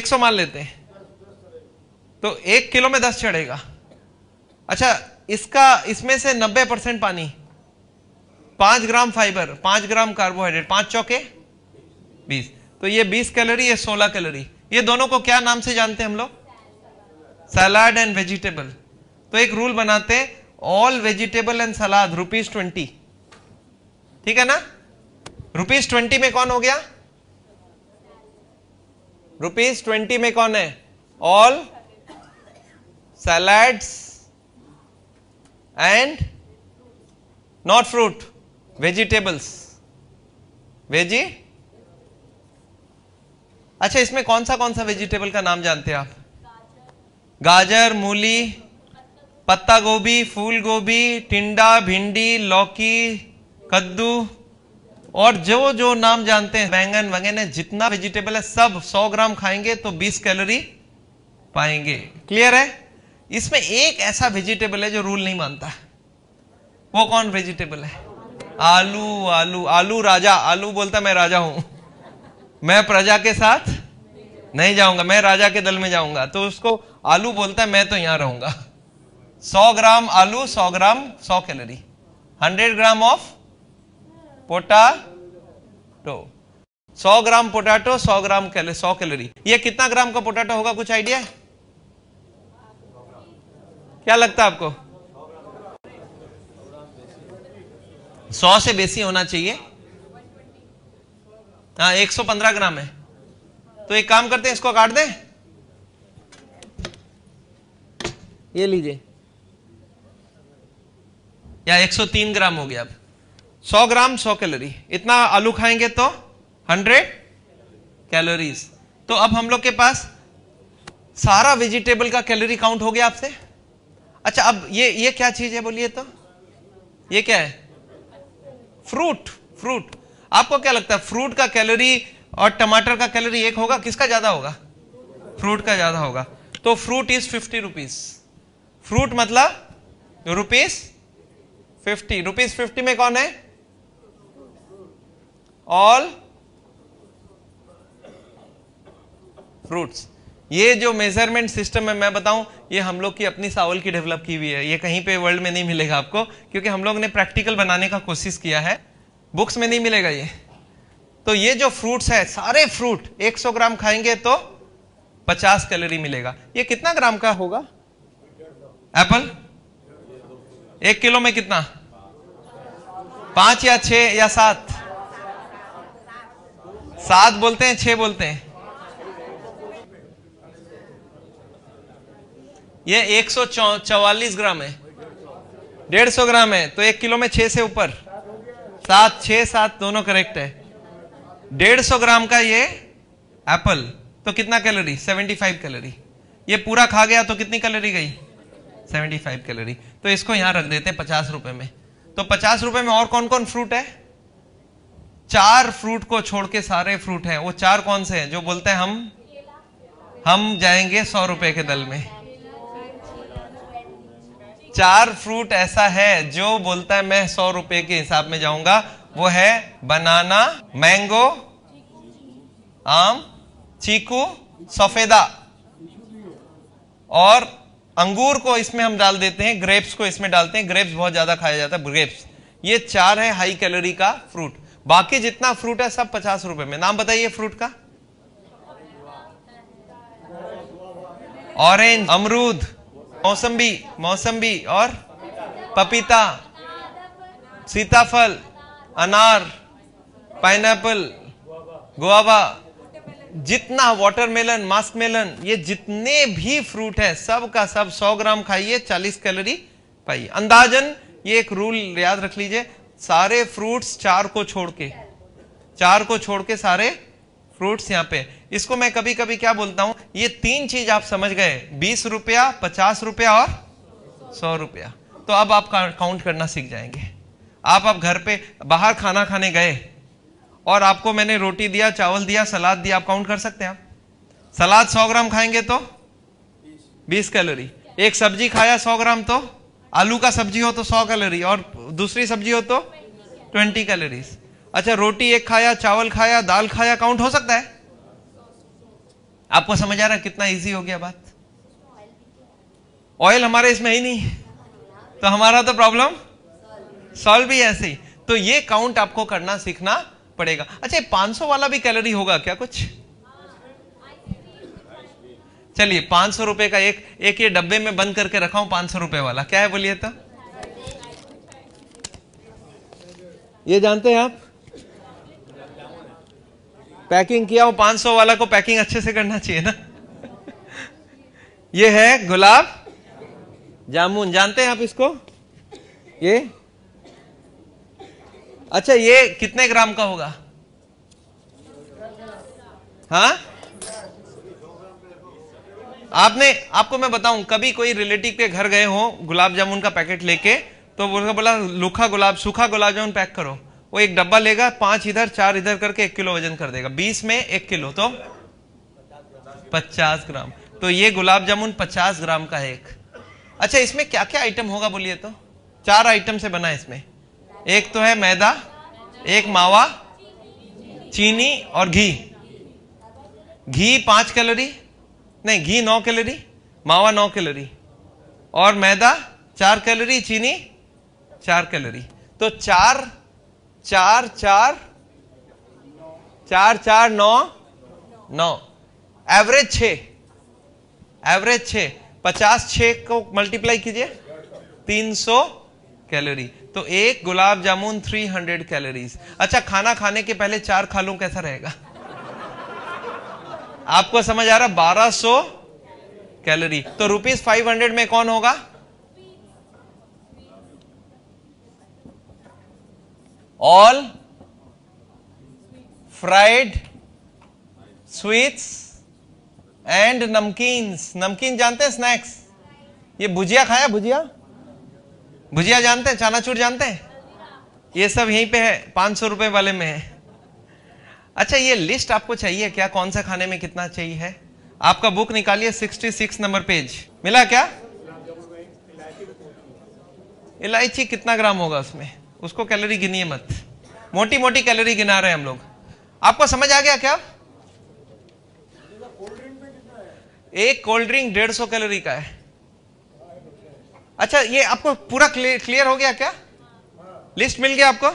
100 मान लेते हैं तो एक किलो में दस चढ़ेगा अच्छा इसका इसमें से 90 परसेंट पानी पांच ग्राम फाइबर पांच ग्राम कार्बोहाइड्रेट पांच चौके बीस तो ये बीस कैलोरी है सोलह कैलोरी ये दोनों को क्या नाम से जानते हैं हम लोग सलाड एंड वेजिटेबल तो एक रूल बनाते हैं all vegetable and salad rupees twenty ठीक है ना रुपीज ट्वेंटी में कौन हो गया रुपीज ट्वेंटी में कौन है all salads and not fruit vegetables veggie अच्छा इसमें कौन सा कौन सा वेजिटेबल का नाम जानते हैं आप गाजर मूली पत्ता गोभी फूल गोभी टिंडा भिंडी लौकी कद्दू और जो जो नाम जानते हैं बैंगन वगैरह जितना वेजिटेबल है सब 100 ग्राम खाएंगे तो 20 कैलोरी पाएंगे क्लियर है इसमें एक ऐसा वेजिटेबल है जो रूल नहीं मानता वो कौन वेजिटेबल है आलू आलू आलू राजा आलू बोलता मैं राजा हूं मैं प्रजा के साथ नहीं जाऊंगा मैं राजा के दल में जाऊंगा तो उसको आलू बोलता है मैं तो यहां रहूंगा 100 ग्राम आलू 100 gram 100 calorie 100 gram of potato 100 gram potato 100 gram कैले 100 कैलोरी ये कितना ग्राम का पोटाटो होगा कुछ आइडिया क्या लगता है आपको 100 से बेसी होना चाहिए हाँ 115 ग्राम है तो एक काम करते हैं इसको काट दें ये लीजिए या 103 ग्राम हो गया अब सौ ग्राम सौ कैलोरी इतना आलू खाएंगे तो हंड्रेड कैलोरीज तो अब हम लोग के पास सारा वेजिटेबल का कैलोरी काउंट हो गया आपसे अच्छा अब ये ये क्या चीज है बोलिए तो ये क्या है फ्रूट फ्रूट आपको क्या लगता है फ्रूट का कैलोरी और टमाटर का कैलोरी एक होगा किसका ज्यादा होगा फ्रूट का ज्यादा होगा तो fruit is fifty rupees fruit मतलब रुपीज फिफ्टी रुपीज फिफ्टी में कौन है ऑल फ्रूट्स ये जो मेजरमेंट सिस्टम है मैं बताऊं ये हम लोग की अपनी सावल की डेवलप की हुई है ये कहीं पे वर्ल्ड में नहीं मिलेगा आपको क्योंकि हम लोग ने प्रैक्टिकल बनाने का कोशिश किया है बुक्स में नहीं मिलेगा ये तो ये जो फ्रूट्स है सारे फ्रूट 100 ग्राम खाएंगे तो 50 कैलोरी मिलेगा ये कितना ग्राम का होगा एप्पल एक किलो में कितना पांच या छह या सात सात बोलते हैं छह बोलते हैं ये एक सौ चौवालीस ग्राम है डेढ़ सौ ग्राम है तो एक किलो में छह से ऊपर सात छह सात दोनों करेक्ट है डेढ़ सौ ग्राम का ये एप्पल तो कितना कैलोरी सेवेंटी फाइव कैलोरी ये पूरा खा गया तो कितनी कैलोरी गई सेवेंटी फाइव कैलोरी तो इसको यहां रख देते हैं पचास रुपए में तो पचास रुपए में और कौन कौन फ्रूट है चार फ्रूट को छोड़ के सारे फ्रूट हैं वो चार कौन से हैं जो बोलते हैं हम हम जाएंगे सौ रुपए के दल में चार फ्रूट ऐसा है जो बोलता है मैं सौ रुपए के हिसाब में जाऊंगा वो है बनाना मैंगो आम चीकू सफेदा और अंगूर को इसमें हम डाल देते हैं ग्रेप्स को इसमें डालते हैं ग्रेप्स बहुत ज्यादा खाया जाता है ग्रेप्स ये चार है हाई कैलोरी का फ्रूट बाकी जितना फ्रूट है सब पचास रुपए में नाम बताइए फ्रूट का ऑरेंज अमरूद मौसम्बी मौसम्बी और पपीता सीताफल अनार पाइन एपल गुआवा जितना वाटरमेलन मास्कमेलन ये जितने भी फ्रूट है सब का सब 100 ग्राम खाइए 40 कैलोरी पाइए अंदाजन ये एक रूल याद रख लीजिए सारे फ्रूट्स चार को छोड़ के चार को छोड़ के सारे फ्रूट्स यहाँ पे इसको मैं कभी कभी क्या बोलता हूं ये तीन चीज आप समझ गए बीस रुपया पचास रुपया और सौ रुपया तो अब आप काउंट करना सीख जाएंगे आप अब घर पे बाहर खाना खाने गए और आपको मैंने रोटी दिया चावल दिया सलाद दिया आप काउंट कर सकते हैं आप सलाद सौ ग्राम खाएंगे तो बीस कैलोरी एक सब्जी खाया सौ ग्राम तो आलू का सब्जी हो तो 100 कैलोरी और दूसरी सब्जी हो तो 20 कैलोरीज अच्छा रोटी एक खाया चावल खाया दाल खाया काउंट हो सकता है आपको समझ आ रहा कितना इजी हो गया बात ऑयल हमारे इसमें ही नहीं तो हमारा तो प्रॉब्लम सॉल्व भी ऐसे ही तो ये काउंट आपको करना सीखना पड़ेगा अच्छा 500 वाला भी कैलोरी होगा क्या कुछ चलिए पांच सौ रुपए का एक एक ये डब्बे में बंद करके रखा हूं पांच सौ रुपए वाला क्या है बोलिए तो ये जानते हैं आप पैकिंग किया हो पांच सौ वाला को पैकिंग अच्छे से करना चाहिए ना ये है गुलाब जामुन जानते हैं आप इसको ये अच्छा ये कितने ग्राम का होगा हाँ आपने आपको मैं बताऊं कभी कोई रिलेटिव के घर गए हो गुलाब जामुन का पैकेट लेके तो उसका बोला लूखा गुलाब सूखा गुलाब जामुन पैक करो वो एक डब्बा लेगा पांच इधर चार इधर करके एक किलो वजन कर देगा बीस में एक किलो तो पचास ग्राम तो ये गुलाब जामुन पचास ग्राम का है एक अच्छा इसमें क्या क्या आइटम होगा बोलिए तो चार आइटम से बना है इसमें एक तो है मैदा एक मावा चीनी और घी घी पांच कैलोरी नहीं घी नौ कैलोरी मावा नौ कैलोरी और मैदा चार कैलोरी चीनी चार कैलोरी तो चार चार चार चार चार नौ नौ एवरेज छ एवरेज छ पचास छ को मल्टीप्लाई कीजिए तीन सौ कैलोरी तो एक gulab jamun three hundred calories अच्छा खाना खाने के पहले चार खा लू कैसा रहेगा आपको समझ आ रहा बारह सो कैलोरी तो रुपीज फाइव हंड्रेड में कौन होगा ऑल फ्राइड स्वीट्स एंड नमकीन नमकीन जानते हैं स्नैक्स ये भुजिया खाया भुजिया भुजिया जानते हैं चानाचूर जानते हैं ये सब यहीं पे है पांच सौ रुपए वाले में है अच्छा ये लिस्ट आपको चाहिए क्या कौन सा खाने में कितना चाहिए है आपका बुक निकालिए 66 नंबर पेज मिला क्या इलायची कितना ग्राम होगा उसमें उसको कैलोरी गिनिए मत मोटी मोटी कैलोरी गिना रहे हैं हम लोग आपको समझ आ गया क्या एक कोल्ड ड्रिंक डेढ़ सौ कैलोरी का है अच्छा ये आपको पूरा क्लियर हो गया क्या लिस्ट मिल गया आपको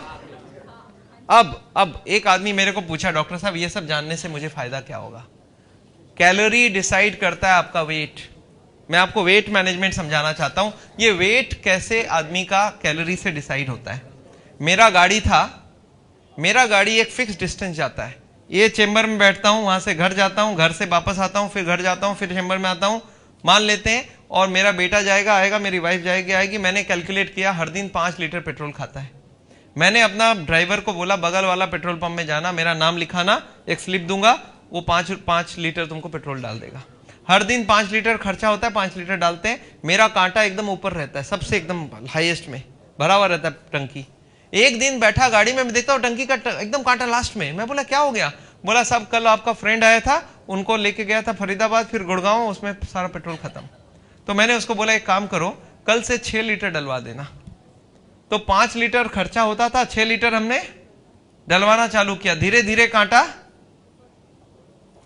अब अब एक आदमी मेरे को पूछा डॉक्टर साहब ये सब जानने से मुझे फायदा क्या होगा कैलोरी डिसाइड करता है आपका वेट मैं आपको वेट मैनेजमेंट समझाना चाहता हूं ये वेट कैसे आदमी का कैलोरी से डिसाइड होता है मेरा गाड़ी था मेरा गाड़ी एक फिक्स डिस्टेंस जाता है ये चेंबर में बैठता हूं वहां से घर जाता हूं घर से वापस आता हूं फिर घर जाता हूं फिर चेंबर में आता हूं मान लेते हैं और मेरा बेटा जाएगा आएगा मेरी वाइफ जाएगी आएगी मैंने कैलकुलेट किया हर दिन पांच लीटर पेट्रोल खाता है मैंने अपना ड्राइवर को बोला बगल वाला पेट्रोल पंप में जाना मेरा नाम लिखाना एक स्लिप दूंगा वो पाँच पांच लीटर तुमको पेट्रोल डाल देगा हर दिन पांच लीटर खर्चा होता है पांच लीटर डालते हैं मेरा कांटा एकदम ऊपर रहता है सबसे एकदम हाईएस्ट में भरा हुआ रहता है टंकी एक दिन बैठा गाड़ी में मैं देखता हूँ टंकी का एकदम कांटा लास्ट में मैं बोला क्या हो गया बोला साहब कल आपका फ्रेंड आया था उनको लेके गया था फरीदाबाद फिर गुड़गांव उसमें सारा पेट्रोल खत्म तो मैंने उसको बोला एक काम करो कल से छः लीटर डलवा देना तो पांच लीटर खर्चा होता था छह लीटर हमने डलवाना चालू किया धीरे धीरे कांटा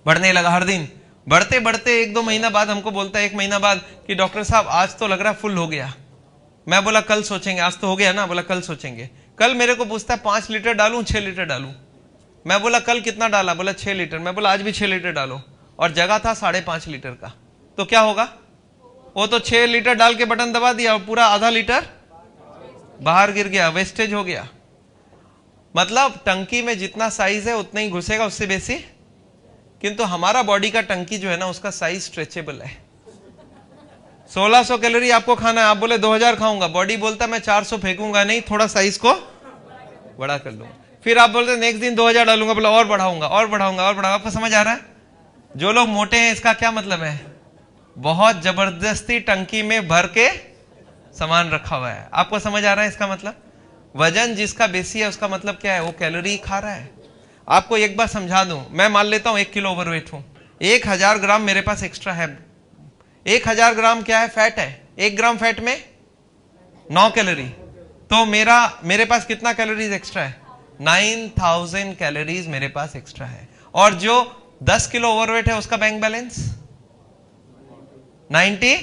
बढ़ने लगा हर दिन बढ़ते बढ़ते एक दो महीना बाद हमको बोलता है एक महीना बाद कि डॉक्टर साहब आज तो लग रहा फुल हो गया मैं बोला कल सोचेंगे आज तो हो गया ना बोला कल सोचेंगे कल मेरे को पूछता है पांच लीटर डालू छह लीटर डालू मैं बोला कल कितना डाला बोला छह लीटर मैं बोला आज भी छह लीटर डालो और जगह था साढ़े पांच लीटर का तो क्या होगा वो तो छह लीटर डाल के बटन दबा दिया और पूरा आधा लीटर बाहर गिर गया वेस्टेज हो गया मतलब टंकी में जितना साइज है उतना ही घुसेगा उससे बेसी किंतु हमारा बॉडी का टंकी जो है ना उसका साइज स्ट्रेचेबल है 1600 कैलोरी आपको खाना है आप बोले 2000 खाऊंगा बॉडी बोलता मैं 400 फेंकूंगा नहीं थोड़ा साइज को बड़ा कर लूंगा फिर आप बोलते नेक्स्ट दिन 2000 डालूंगा बोला और बढ़ाऊंगा और बढ़ाऊंगा और बढ़ाऊंगा आपको समझ आ रहा है जो लोग मोटे हैं इसका क्या मतलब है बहुत जबरदस्ती टंकी में भर के समान रखा हुआ है आपको समझ आ रहा है इसका मतलब वजन जिसका बेसी है उसका मतलब क्या है वो कैलोरी खा रहा है आपको एक बार समझा दूं मैं मान लेता हूं एक किलो ओवरवेट हूं एक हजार ग्राम मेरे पास एक्स्ट्रा है एक हजार ग्राम क्या है फैट है एक ग्राम फैट में नौ कैलोरी तो मेरा मेरे पास कितना कैलोरीज एक्स्ट्रा है नाइन थाउजेंड कैलोरीज मेरे पास एक्स्ट्रा है और जो दस किलो ओवरवेट है उसका bank balance ninety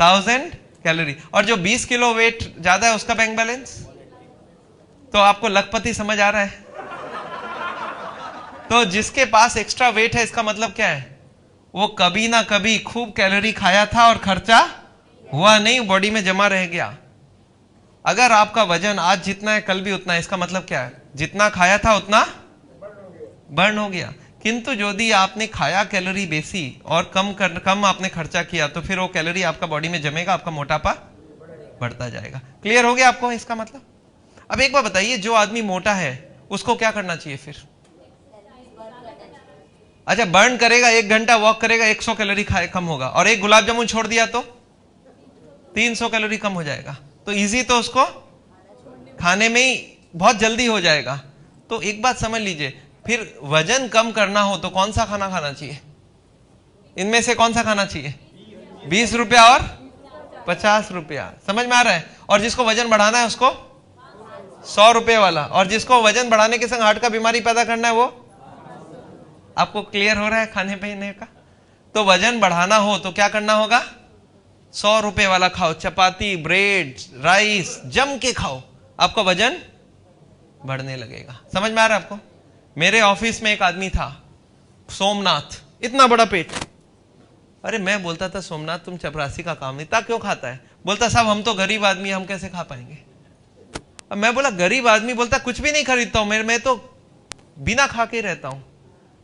thousand calorie और जो 20 किलो वेट ज्यादा है उसका बैंक बैलेंस तो आपको लखपति समझ आ रहा है तो जिसके पास एक्स्ट्रा वेट है इसका मतलब क्या है वो कभी ना कभी खूब कैलोरी खाया था और खर्चा हुआ नहीं बॉडी में जमा रह गया अगर आपका वजन आज जितना है कल भी उतना है इसका मतलब क्या है जितना खाया था उतना बर्न हो गया किंतु यदि आपने खाया कैलोरी बेसी और कम कर कम आपने खर्चा किया तो फिर वो कैलोरी आपका बॉडी में जमेगा आपका मोटापा बढ़ता जाएगा क्लियर हो गया आपको इसका मतलब अब एक बार बताइए जो आदमी मोटा है उसको क्या करना चाहिए फिर अच्छा बर्न करेगा एक घंटा वॉक करेगा 100 कैलोरी खाए कम होगा और एक गुलाब जामुन छोड़ दिया तो 300 कैलोरी कम हो जाएगा तो इजी तो उसको खाने में ही बहुत जल्दी हो जाएगा तो एक बात समझ लीजिए फिर वजन कम करना हो तो कौन सा खाना खाना चाहिए इनमें से कौन सा खाना चाहिए बीस रुपया और पचास रुपया समझ में आ रहा है और जिसको वजन बढ़ाना है उसको सौ रुपये वाला और जिसको वजन बढ़ाने के संग हार्ट का बीमारी पैदा करना है वो आपको क्लियर हो रहा है खाने पीने का तो वजन बढ़ाना हो तो क्या करना होगा सौ रुपये वाला खाओ चपाती ब्रेड राइस जम के खाओ आपका वजन बढ़ने लगेगा समझ में आ रहा है आपको मेरे ऑफिस में एक आदमी था सोमनाथ इतना बड़ा पेट अरे मैं बोलता था सोमनाथ तुम चपरासी का काम नहीं था क्यों खाता है बोलता साहब हम तो गरीब आदमी हम कैसे खा पाएंगे अब मैं बोला गरीब आदमी बोलता कुछ भी नहीं खरीदता हूं मेरे मैं तो बिना खा के रहता हूं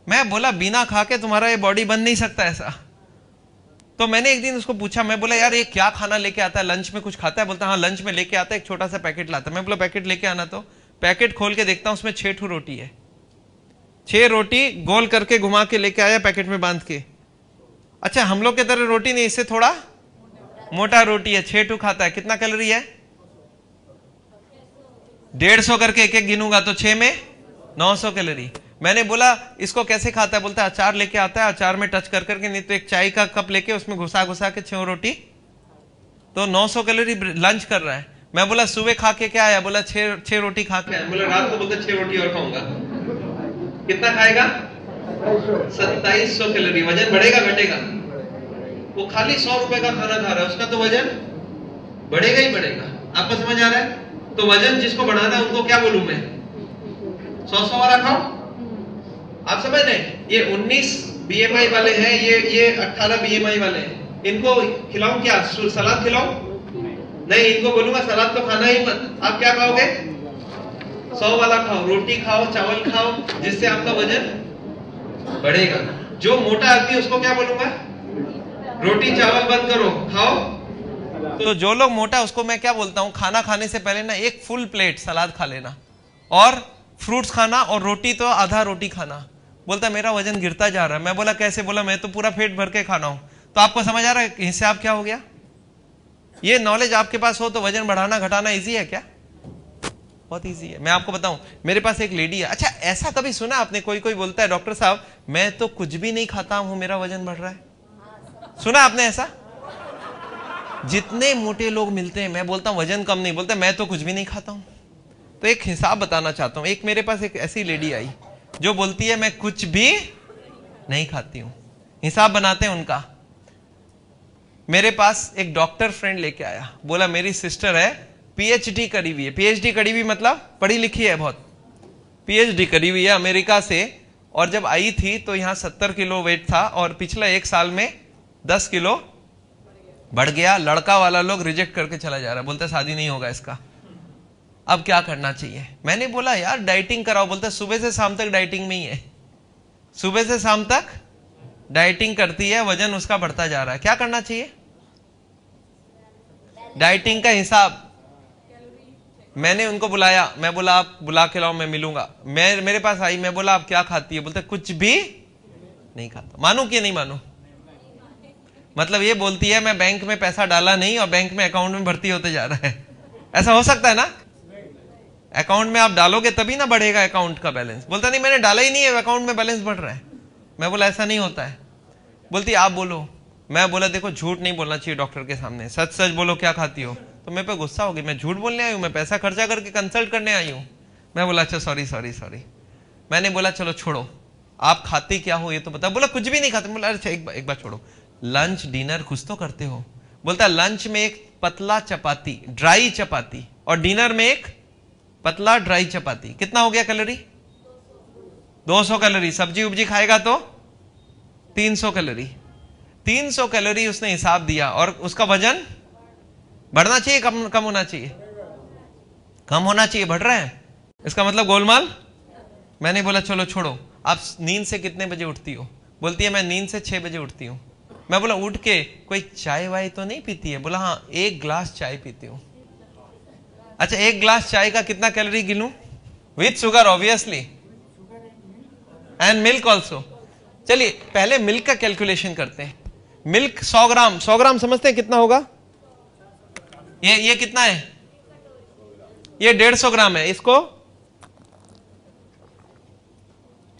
मैं बोला बिना खा के तुम्हारा ये बॉडी बन नहीं सकता ऐसा तो मैंने एक दिन उसको पूछा मैं बोला यार ये क्या खाना लेके आता है लंच में कुछ खाता है बोलता हाँ लंच में लेके आता है एक छोटा सा पैकेट लाता है मैं बोला पैकेट लेके आना तो पैकेट खोल के देखता हूँ उसमें छेठू रोटी है छह रोटी गोल करके घुमा के लेके आया पैकेट में बांध के अच्छा हम लोग के तरह रोटी नहीं इससे थोड़ा मोटा रोटी है छह टू खाता है कितना कैलोरी है डेढ़ सौ करके एक एक गिनूंगा तो छह में नौ सौ कैलोरी मैंने बोला इसको कैसे खाता है बोलता है अचार लेके आता है अचार में टच कर करके नहीं तो एक चाय का कप लेके उसमें घुसा घुसा के छो रोटी तो 900 कैलोरी लंच कर रहा है मैं बोला सुबह खा के क्या आया बोला छह छह रोटी खा के बोला रात को बोलते छह रोटी और खाऊंगा कितना खाएगा सत्ताईस सौ कैलोरी वजन बढ़ेगा घटेगा वो खाली सौ रुपए का खाना खा रहा है उसका तो वजन बढ़ेगा ही बढ़ेगा आपको समझ आ रहा है तो वजन जिसको बढ़ाना है उनको क्या बोलू मैं सौ सौ वाला खाओ आप समझ रहे ये 19 बीएमआई वाले हैं ये ये एम बीएमआई वाले हैं इनको खिलाऊं क्या सलाद खिलाऊं नहीं इनको बोलूंगा सलाद तो खाना ही मत आप क्या खाओगे सौ वाला खाओ रोटी खाओ चावल खाओ जिससे आपका वजन बढ़ेगा जो मोटा आदमी उसको क्या बोलूंगा रोटी चावल बंद करो खाओ तो जो लोग मोटा उसको मैं क्या बोलता हूँ खाना खाने से पहले ना एक फुल प्लेट सलाद खा लेना और फ्रूट्स खाना और रोटी तो आधा रोटी खाना बोलता मेरा वजन गिरता जा रहा है मैं बोला कैसे बोला मैं तो पूरा पेट भर के खाना हूँ तो आपको समझ आ रहा है हिसाब क्या हो गया ये नॉलेज आपके पास हो तो वजन बढ़ाना घटाना इजी है क्या बहुत इजी है मैं आपको बताऊं मेरे पास एक लेडी है अच्छा ऐसा कभी सुना आपने कोई कोई बोलता है डॉक्टर साहब मैं तो कुछ भी नहीं खाता हूं मेरा वजन बढ़ रहा है सुना आपने ऐसा जितने मोटे लोग मिलते हैं मैं बोलता हूं वजन कम नहीं बोलता मैं तो कुछ भी नहीं खाता हूं तो एक हिसाब बताना चाहता हूं एक मेरे पास एक ऐसी लेडी आई जो बोलती है मैं कुछ भी नहीं खाती हूं हिसाब बनाते हैं उनका मेरे पास एक डॉक्टर फ्रेंड लेके आया बोला मेरी सिस्टर है पीएचडी करी हुई है पीएचडी करी हुई मतलब पढ़ी लिखी है बहुत पीएचडी करी हुई है अमेरिका से और जब आई थी तो यहां सत्तर किलो वेट था और पिछले एक साल में दस किलो बढ़ गया लड़का वाला लोग रिजेक्ट करके चला जा रहा है बोलते शादी नहीं होगा इसका अब क्या करना चाहिए मैंने बोला यार डाइटिंग कराओ बोलते सुबह से शाम तक डाइटिंग में ही है सुबह से शाम तक डाइटिंग करती है वजन उसका बढ़ता जा रहा है क्या करना चाहिए डाइटिंग का हिसाब मैंने उनको बुलाया मैं बोला आप बुला के लाओ मैं मिलूंगा मैं मेरे पास आई मैं बोला आप क्या खाती है बोलते कुछ भी नहीं खाता मानू कि नहीं मानू मतलब ये बोलती है मैं बैंक में पैसा डाला नहीं और बैंक में अकाउंट में भर्ती होते जा रहा है ऐसा हो सकता है ना अकाउंट में आप डालोगे तभी ना बढ़ेगा अकाउंट का बैलेंस बोलता नहीं मैंने डाला ही नहीं है अकाउंट में बैलेंस बढ़ रहा है मैं बोला ऐसा नहीं होता है बोलती आप बोलो मैं बोला देखो झूठ नहीं बोलना चाहिए डॉक्टर के सामने सच सच बोलो क्या खाती हो तो मेरे पे गुस्सा हो होगी मैं झूठ बोलने आई हूँ मैं पैसा खर्चा करके कंसल्ट करने आई हूँ मैं बोला अच्छा सॉरी सॉरी सॉरी मैंने बोला चलो छोड़ो आप खाते क्या हो ये तो बता बोला कुछ भी नहीं खाते बोला अच्छा एक, बार एक बार छोड़ो लंच डिनर कुछ तो करते हो बोलता लंच में एक पतला चपाती ड्राई चपाती और डिनर में एक पतला ड्राई चपाती कितना हो गया कैलोरी 200 कैलोरी सब्जी उब्जी खाएगा तो 300 कैलोरी 300 कैलोरी उसने हिसाब दिया और उसका वजन बढ़ना चाहिए कम कम होना चाहिए कम होना चाहिए बढ़ रहा है इसका मतलब गोलमाल मैंने बोला चलो छोड़ो आप नींद से कितने बजे उठती हो बोलती है मैं नींद से छह बजे उठती हूँ मैं बोला उठ के कोई चाय वाय तो नहीं पीती है बोला हाँ एक ग्लास चाय पीती हूँ अच्छा एक ग्लास चाय का कितना कैलोरी गिनू with sugar obviously and milk also चलिए पहले मिल्क का कैलकुलेशन करते हैं मिल्क 100 ग्राम 100 ग्राम समझते हैं कितना होगा ये ये कितना है ये डेढ़ सौ ग्राम है इसको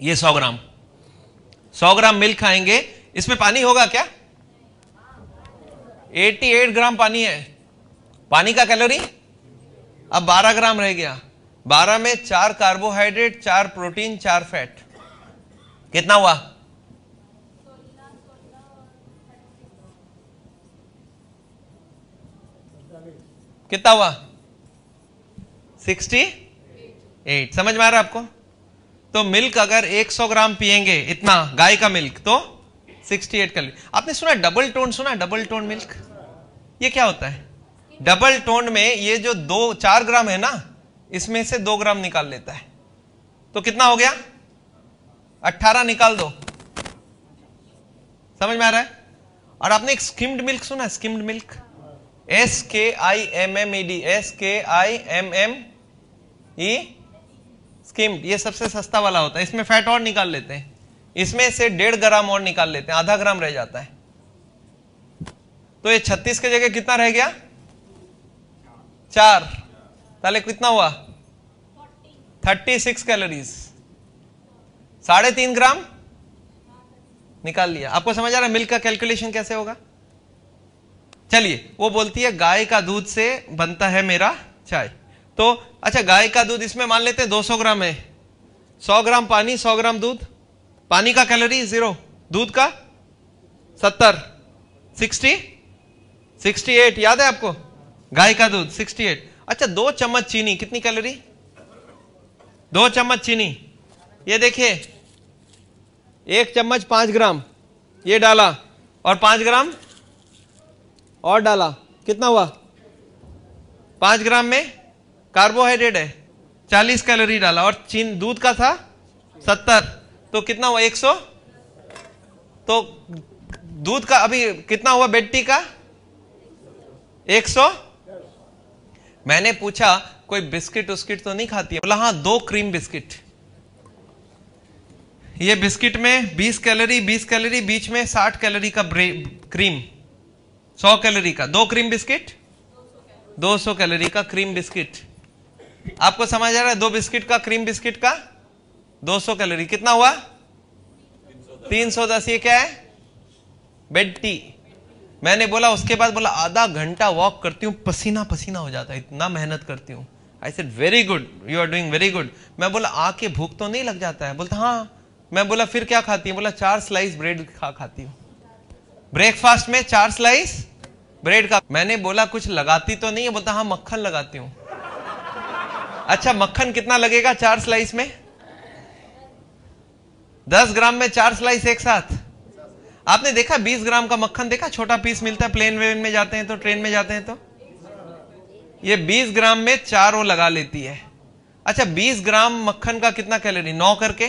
ये सौ ग्राम सौ ग्राम मिल्क खाएंगे इसमें पानी होगा क्या 88 ग्राम पानी है पानी का कैलोरी अब 12 ग्राम रह गया 12 में चार कार्बोहाइड्रेट चार प्रोटीन चार फैट कितना हुआ कितना हुआ सिक्सटी एट समझ में आ रहा है आपको तो मिल्क अगर 100 ग्राम पिएंगे इतना गाय का मिल्क तो 68 कैलोरी आपने सुना डबल टोन सुना डबल टोन मिल्क ये क्या होता है डबल टोन में ये जो दो चार ग्राम है ना इसमें से दो ग्राम निकाल लेता है तो कितना हो गया 18 निकाल दो समझ में आ रहा है और आपने एक स्किम्ड मिल्क सुना skimmed milk S K I M M E D S K I M M E skim ये सबसे सस्ता वाला होता है इसमें फैट और निकाल लेते हैं इसमें से डेढ़ ग्राम और निकाल लेते हैं आधा ग्राम रह जाता है तो ये छत्तीस के जगह कितना रह गया चार ताले कितना हुआ थर्टी सिक्स कैलोरीज साढ़े तीन ग्राम निकाल लिया आपको समझ आ रहा है मिल्क का कैलकुलेशन कैसे होगा चलिए वो बोलती है गाय का दूध से बनता है मेरा चाय तो अच्छा गाय का दूध इसमें मान लेते हैं 200 ग्राम है 100 ग्राम पानी 100 ग्राम दूध पानी का कैलोरी जीरो दूध का 70 60 68 याद है आपको गाय का दूध 68 अच्छा दो चम्मच चीनी कितनी कैलोरी दो चम्मच चीनी ये देखिए एक चम्मच पांच ग्राम ये डाला और पांच ग्राम और डाला कितना हुआ पांच ग्राम में कार्बोहाइड्रेट है चालीस कैलोरी डाला और चीन दूध का था सत्तर तो कितना हुआ एक सौ तो दूध का अभी कितना हुआ बेटी का एक सौ मैंने पूछा कोई बिस्किट उस्किट तो नहीं खाती है बोला हाँ दो क्रीम बिस्किट ये बिस्किट में 20 कैलोरी 20 कैलोरी बीच में 60 कैलोरी का क्रीम 100 कैलोरी का दो क्रीम बिस्किट 200 कैलोरी का क्रीम बिस्किट आपको समझ आ रहा है दो बिस्किट का क्रीम बिस्किट का 200 कैलोरी कितना हुआ 310 ये क्या है बेड टी मैंने बोला उसके बाद बोला आधा घंटा वॉक करती हूँ पसीना पसीना हो जाता है इतना मेहनत करती हूँ I said very good you are doing very good मैं बोला आके भूख तो नहीं लग जाता है बोलता हाँ मैं बोला फिर क्या खाती हूँ बोला चार स्लाइस ब्रेड खा खाती हूँ ब्रेकफास्ट में चार स्लाइस ब्रेड का मैंने बोला कुछ लगाती तो नहीं है बोलता हाँ मक्खन लगाती हूं अच्छा मक्खन कितना लगेगा चार स्लाइस में दस ग्राम में चार स्लाइस एक साथ आपने देखा बीस ग्राम का मक्खन देखा छोटा पीस मिलता है प्लेन वेन में जाते हैं तो ट्रेन में जाते हैं तो ये बीस ग्राम में चार वो लगा लेती है अच्छा बीस ग्राम मक्खन का कितना कैलोरी नौ करके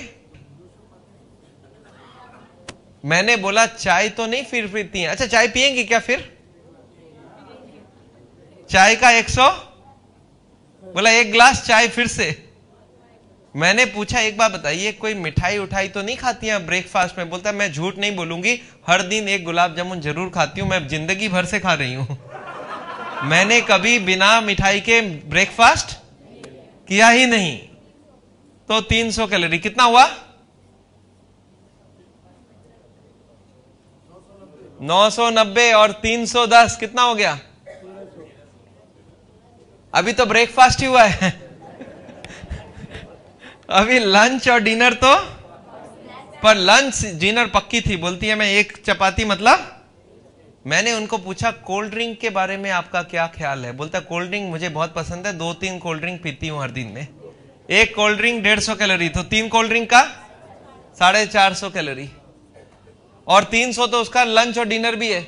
मैंने बोला चाय तो नहीं फिर पीती है अच्छा चाय पियेंगे क्या फिर चाय का एक सौ बोला एक ग्लास चाय फिर से मैंने पूछा एक बार बताइए कोई मिठाई उठाई तो नहीं खाती है ब्रेकफास्ट में बोलता है मैं झूठ नहीं बोलूंगी हर दिन एक गुलाब जामुन जरूर खाती हूं मैं जिंदगी भर से खा रही हूं *laughs* मैंने कभी बिना मिठाई के ब्रेकफास्ट किया ही नहीं तो 300 कैलोरी कितना हुआ 990 और 310 कितना हो गया अभी तो ब्रेकफास्ट ही हुआ है *laughs* अभी लंच और डिनर तो पर लंच डिनर पक्की थी बोलती है मैं एक चपाती मतलब मैंने उनको पूछा कोल्ड ड्रिंक के बारे में आपका क्या ख्याल है बोलता कोल्ड ड्रिंक मुझे बहुत पसंद है दो तीन कोल्ड ड्रिंक पीती हूँ हर दिन में एक कोल्ड ड्रिंक डेढ़ सौ कैलोरी तो तीन कोल्ड ड्रिंक का साढ़े चार सौ कैलोरी और 300 तो उसका लंच और डिनर भी है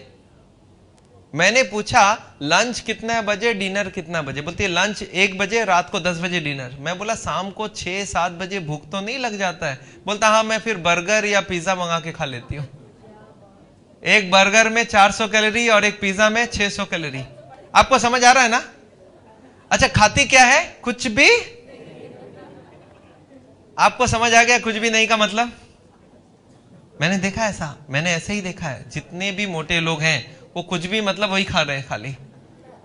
मैंने पूछा लंच कितना बजे डिनर कितना बजे बोलती है लंच एक बजे रात को दस बजे डिनर मैं बोला शाम को छह सात बजे भूख तो नहीं लग जाता है बोलता हाँ मैं फिर बर्गर या पिज़्ज़ा मंगा के खा लेती हूँ एक बर्गर में 400 कैलोरी और एक पिज़्ज़ा में 600 कैलोरी आपको समझ आ रहा है ना अच्छा खाती क्या है कुछ भी आपको समझ आ गया कुछ भी नहीं का मतलब मैंने देखा ऐसा मैंने ऐसे ही देखा है जितने भी मोटे लोग हैं वो कुछ भी मतलब वही खा रहे हैं खाली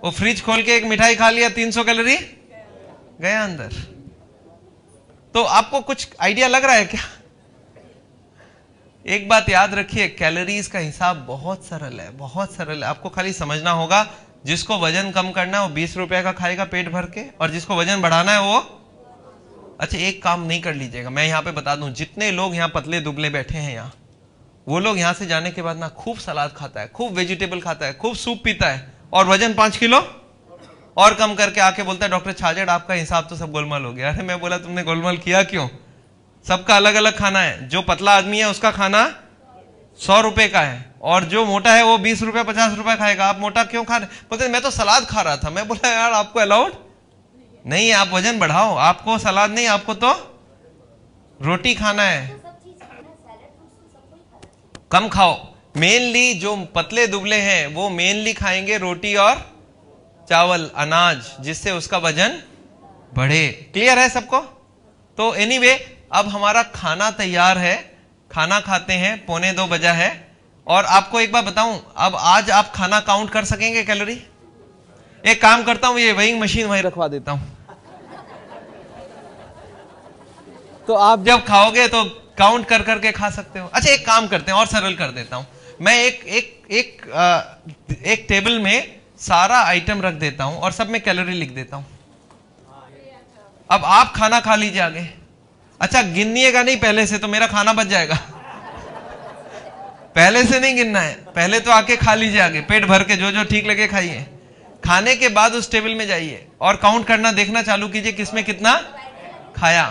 वो फ्रिज खोल के एक मिठाई खा लिया 300 कैलोरी गया अंदर तो आपको कुछ आइडिया लग रहा है क्या एक बात याद रखिए कैलोरीज का हिसाब बहुत सरल है बहुत सरल है आपको खाली समझना होगा जिसको वजन कम करना है वो बीस रुपए का खाएगा पेट भर के और जिसको वजन बढ़ाना है वो अच्छा एक काम नहीं कर लीजिएगा मैं यहाँ पे बता दूं जितने लोग यहाँ पतले दुबले बैठे हैं यहाँ वो लोग यहां से जाने के बाद ना खूब सलाद खाता है खूब वेजिटेबल खाता है खूब सूप पीता है और वजन पांच किलो और कम करके आके बोलता है डॉक्टर छाजेड आपका हिसाब तो सब गोलमाल हो गया अरे मैं बोला तुमने गोलमाल किया क्यों सबका अलग अलग खाना है जो पतला आदमी है उसका खाना सौ रुपए का है और जो मोटा है वो बीस रुपए पचास रुपए खाएगा आप मोटा क्यों खा रहे बोलते मैं तो सलाद खा रहा था मैं बोला यार आपको अलाउड नहीं आप वजन बढ़ाओ आपको सलाद नहीं आपको तो रोटी खाना है कम खाओ मेनली जो पतले दुबले हैं वो मेनली खाएंगे रोटी और चावल अनाज जिससे उसका वजन बढ़े क्लियर है सबको तो एनीवे anyway, अब हमारा खाना तैयार है खाना खाते हैं पौने दो बजा है और आपको एक बार बताऊं अब आज आप खाना काउंट कर सकेंगे कैलोरी एक काम करता हूं ये वेइंग मशीन वहीं रखवा देता हूं तो आप जब खाओगे तो काउंट कर करके खा सकते हो अच्छा एक काम करते हैं और सरल कर देता हूं मैं एक एक एक आ, एक टेबल में सारा आइटम रख देता हूं और सब में कैलोरी लिख देता हूं अब आप खाना खा लीजिए आगे अच्छा गिननीएगा नहीं पहले से तो मेरा खाना बच जाएगा पहले से नहीं गिनना है पहले तो आके खा लीजिए आगे पेट भर के जो जो ठीक लगे खाइए खाने के बाद उस टेबल में जाइए और काउंट करना देखना चालू कीजिए किसमें कितना खाया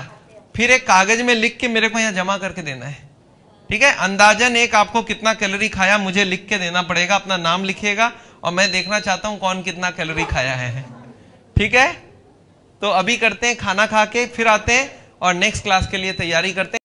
फिर एक कागज में लिख के मेरे को यहां जमा करके देना है ठीक है अंदाजन एक आपको कितना कैलोरी खाया मुझे लिख के देना पड़ेगा अपना नाम लिखिएगा और मैं देखना चाहता हूं कौन कितना कैलोरी खाया है ठीक है तो अभी करते हैं खाना खा के फिर आते हैं और नेक्स्ट क्लास के लिए तैयारी करते हैं